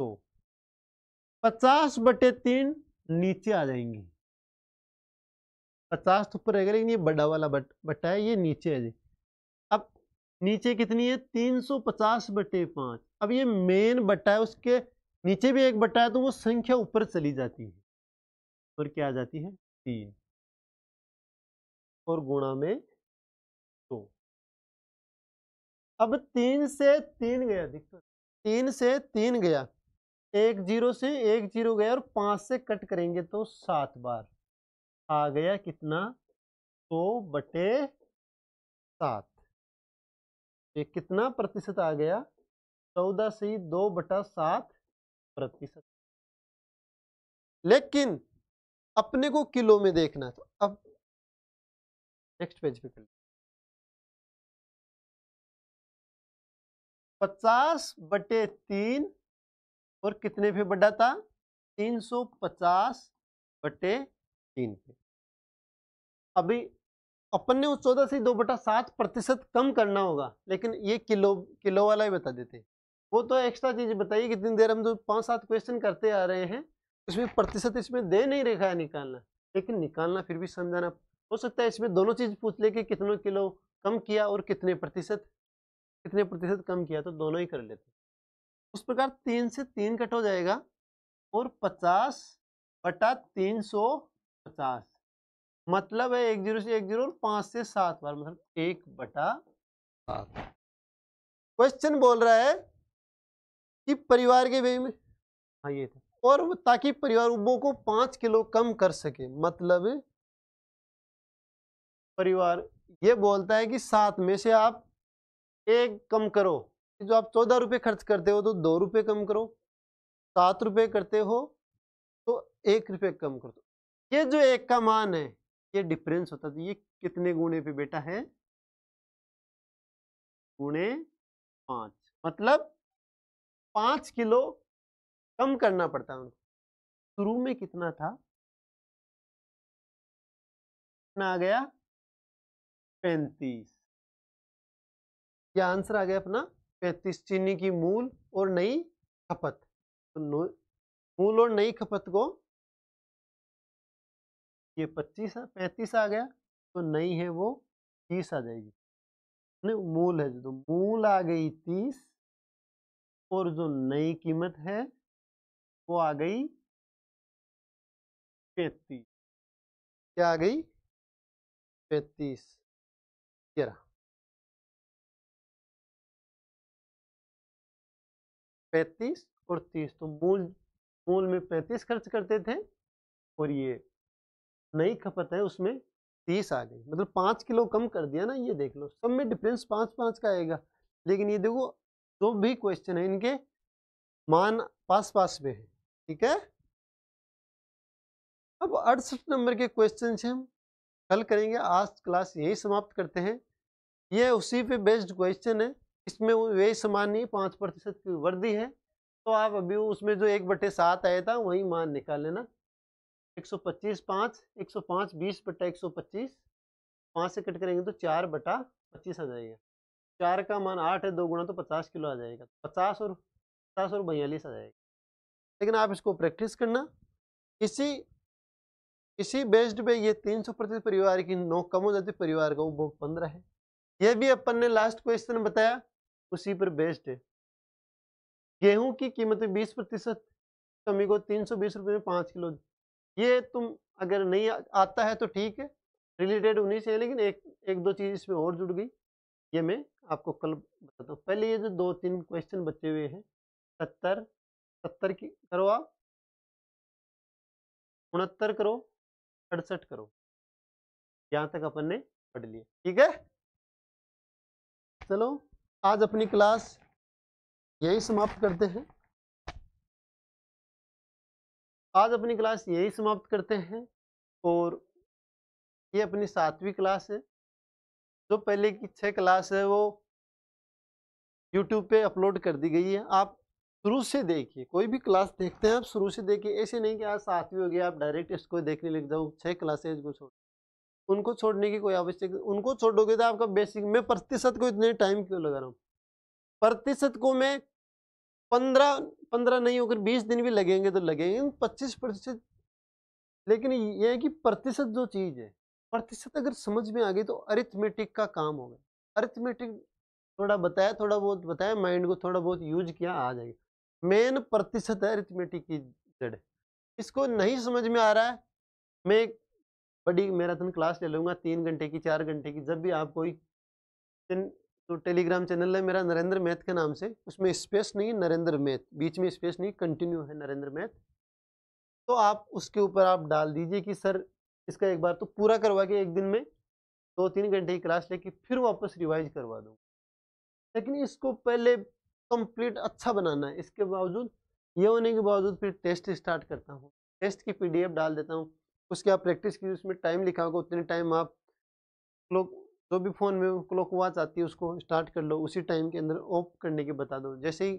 दो पचास बटे तीन नीचे आ जाएंगे पचास तो ऊपर रहेगा लेकिन ये बड़ा वाला बट बटा है ये नीचे आ जाए अब नीचे कितनी है तीन सौ पचास बटे पांच अब ये मेन बटा है उसके नीचे भी एक बटा है तो वो संख्या ऊपर चली जाती है और क्या आ जाती है तीन और गुणा में दो अब तीन से तीन गया दिक्कत तीन से तीन गया एक जीरो से एक जीरो गया और पांच से कट करेंगे तो सात बार आ गया कितना दो तो बटे सात ये कितना प्रतिशत आ गया चौदह से दो बटा सात प्रतिशत लेकिन अपने को किलो में देखना तो अब नेक्स्ट पेज पे कर पचास बटे तीन और कितने पे बड़ा था तीन सौ पचास बटे तीन पे अभी अपन ने उस चौदह से दो बटा सात प्रतिशत कम करना होगा लेकिन ये किलो किलो वाला ही बता देते वो तो एक्स्ट्रा चीज बताइए कितनी देर हम जो तो पांच सात क्वेश्चन करते आ रहे हैं उसमें प्रतिशत इसमें दे नहीं रखा है निकालना लेकिन निकालना फिर भी समझाना हो सकता है इसमें दोनों चीज़ पूछ ले कि कितनों किलो कम किया और कितने प्रतिशत कितने प्रतिशत कम किया तो दोनों ही कर लेते उस प्रकार तीन से तीन कट हो जाएगा और पचास बटा तीन सौ पचास मतलब है एक जीरो से एक जीरो और पांच से सात बार मतलब एक बटा सात क्वेश्चन बोल रहा है कि परिवार के व्यय में हाँ ये था तो। और ताकि परिवार उबो को पांच किलो कम कर सके मतलब परिवार ये बोलता है कि सात में से आप एक कम करो जो आप चौदह रुपये खर्च करते हो तो दो रुपये कम करो सात रुपये करते हो तो एक रुपये कम कर दो ये जो एक का मान है ये डिफरेंस होता है ये कितने गुणे पे बेटा है गुणे पाँच मतलब पाँच किलो कम करना पड़ता है उनको शुरू में कितना था कितना आ गया पैंतीस यह आंसर आ गया अपना पैंतीस चीनी की मूल और नई खपत तो मूल और नई खपत को ये पच्चीस पैंतीस आ गया तो नई है वो तीस आ जाएगी नहीं मूल है तो मूल आ गई तीस और जो नई कीमत है वो आ गई पैंतीस क्या आ गई पैंतीस ये रहा और तीस तो मूल मूल में पैंतीस खर्च करते थे और ये नई खपत है उसमें तीस आ गई मतलब पाँच किलो कम कर दिया ना ये देख लो सब में डिफरेंस पाँच पाँच का आएगा लेकिन ये देखो जो भी क्वेश्चन है इनके मान पास पास में है ठीक है अब अड़सठ नंबर के क्वेश्चन से हम कल करेंगे आज क्लास यही समाप्त करते हैं ये उसी पे बेस्ड क्वेश्चन है इसमें वही समान नहीं पाँच प्रतिशत की वृद्धि है तो आप अभी उसमें जो एक बटे सात आया था वही मान निकाल लेना एक सौ पच्चीस पाँच एक सौ पाँच बीस बटा एक सौ पच्चीस पाँच से कट करेंगे तो चार बटा पच्चीस आ जाएगा चार का मान आठ है दो गुणा तो पचास किलो आ जाएगा पचास और पचास और बयालीस आ जाएगा लेकिन आप इसको प्रैक्टिस करना इसी इसी बेस्ड पे ये तीन सौ प्रतिशत परिवार की नौ कम हो जाती परिवार का उपभोग पंद्रह है ये भी अपन ने लास्ट क्वेश्चन बताया उसी पर बेस्ड है गेहूं की कीमत में बीस प्रतिशत कमी को तीन सौ बीस रुपये में पाँच किलो ये तुम अगर नहीं आता है तो ठीक है रिलेटेड उन्हीं से है लेकिन एक एक दो चीज़ इसमें और जुड़ गई ये मैं आपको कल बताता हूँ पहले ये जो दो तीन क्वेश्चन बचे हुए हैं सत्तर सत्तर की करो आप उनहत्तर करो अड़सठ करो यहां तक अपन ने पढ़ लिया ठीक है चलो आज अपनी क्लास यही समाप्त करते हैं आज अपनी क्लास यही समाप्त करते हैं और ये अपनी सातवीं क्लास है जो पहले की छह क्लास है वो YouTube पे अपलोड कर दी गई है आप शुरू से देखिए कोई भी क्लास देखते हैं आप शुरू से देखिए ऐसे नहीं कि आज सातवीं हो गया आप डायरेक्ट इसको देखने लग जाओ छः क्लासेज को छोड़ उनको छोड़ने की कोई आवश्यकता उनको छोड़ोगे तो आपका बेसिक मैं प्रतिशत को इतने टाइम क्यों लगा रहा हूँ प्रतिशत को मैं पंद्रह पंद्रह नहीं होकर बीस दिन भी लगेंगे तो लगेंगे पच्चीस प्रतिशत लेकिन यह है कि प्रतिशत जो चीज़ है प्रतिशत अगर समझ में आ गई तो अरिथमेटिक का काम होगा अरिथमेटिक थोड़ा बताया थोड़ा बहुत बताया माइंड को थोड़ा बहुत यूज किया आ जाएगा मेन प्रतिशत है अरिथमेटिक की जड़ इसको नहीं समझ में आ रहा है मैं बड़ी मैराथन क्लास ले लूँगा तीन घंटे की चार घंटे की जब भी आप कोई तो टेलीग्राम चैनल है मेरा नरेंद्र मैथ के नाम से उसमें स्पेस नहीं नरेंद्र मैथ बीच में स्पेस नहीं कंटिन्यू है नरेंद्र मैथ तो आप उसके ऊपर आप डाल दीजिए कि सर इसका एक बार तो पूरा करवा के एक दिन में दो तीन घंटे की क्लास लेके फिर वापस रिवाइज करवा दूँ लेकिन इसको पहले कंप्लीट अच्छा बनाना है इसके बावजूद ये होने के बावजूद फिर टेस्ट स्टार्ट करता हूँ टेस्ट की पीडीएफ डाल देता हूँ उसके आप प्रैक्टिस कीजिए उसमें टाइम लिखा होगा उतने टाइम आप क्लॉक जो भी फ़ोन में क्लॉक वॉच आती है उसको स्टार्ट कर लो उसी टाइम के अंदर ऑफ करने की बता दो जैसे ही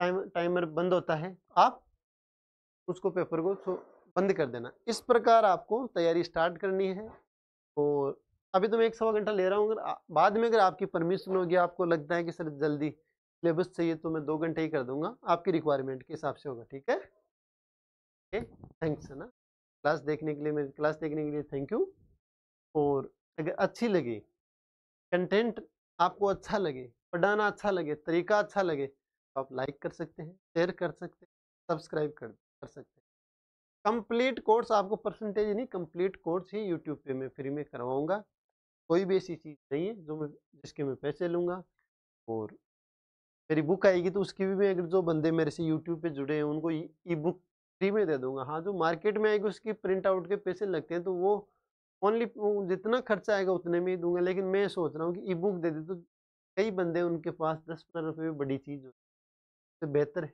टाइम टाइमर बंद होता है आप उसको पेपर को बंद कर देना इस प्रकार आपको तैयारी स्टार्ट करनी है और अभी तो मैं एक सवा घंटा ले रहा हूँ अगर बाद में अगर आपकी परमिशन होगी आपको लगता है कि सर जल्दी सिलेबस चाहिए तो मैं दो घंटे ही कर दूंगा आपकी रिक्वायरमेंट के हिसाब से होगा ठीक है ओके थैंक्स है ना क्लास देखने के लिए मेरी क्लास देखने के लिए थैंक यू और अगर अच्छी लगी कंटेंट आपको अच्छा लगे पढ़ाना अच्छा लगे तरीका अच्छा लगे तो आप लाइक कर सकते हैं शेयर कर सकते हैं सब्सक्राइब कर कर सकते हैं कंप्लीट कोर्स आपको परसेंटेज नहीं कंप्लीट कोर्स ही यूट्यूब पे मैं फ्री में करवाऊंगा कोई भी ऐसी चीज़ नहीं है जो मैं जिसके मैं पैसे लूँगा और मेरी बुक आएगी तो उसकी भी मैं अगर जो बंदे मेरे से यूट्यूब पे जुड़े हैं उनको ई बुक फ्री में दे दूंगा हाँ जो मार्केट में आएगी उसकी प्रिंट आउट के पैसे लगते हैं तो वो ओनली जितना खर्चा आएगा उतने में ही दूंगा लेकिन मैं सोच रहा हूँ कि ई बुक दे दे तो कई बंदे उनके पास दस पंद्रह रुपये में बड़ी चीज़ होती है तो बेहतर है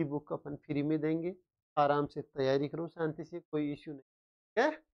ई बुक अपन फ्री में देंगे आराम से तैयारी करो शांति से कोई इश्यू नहीं है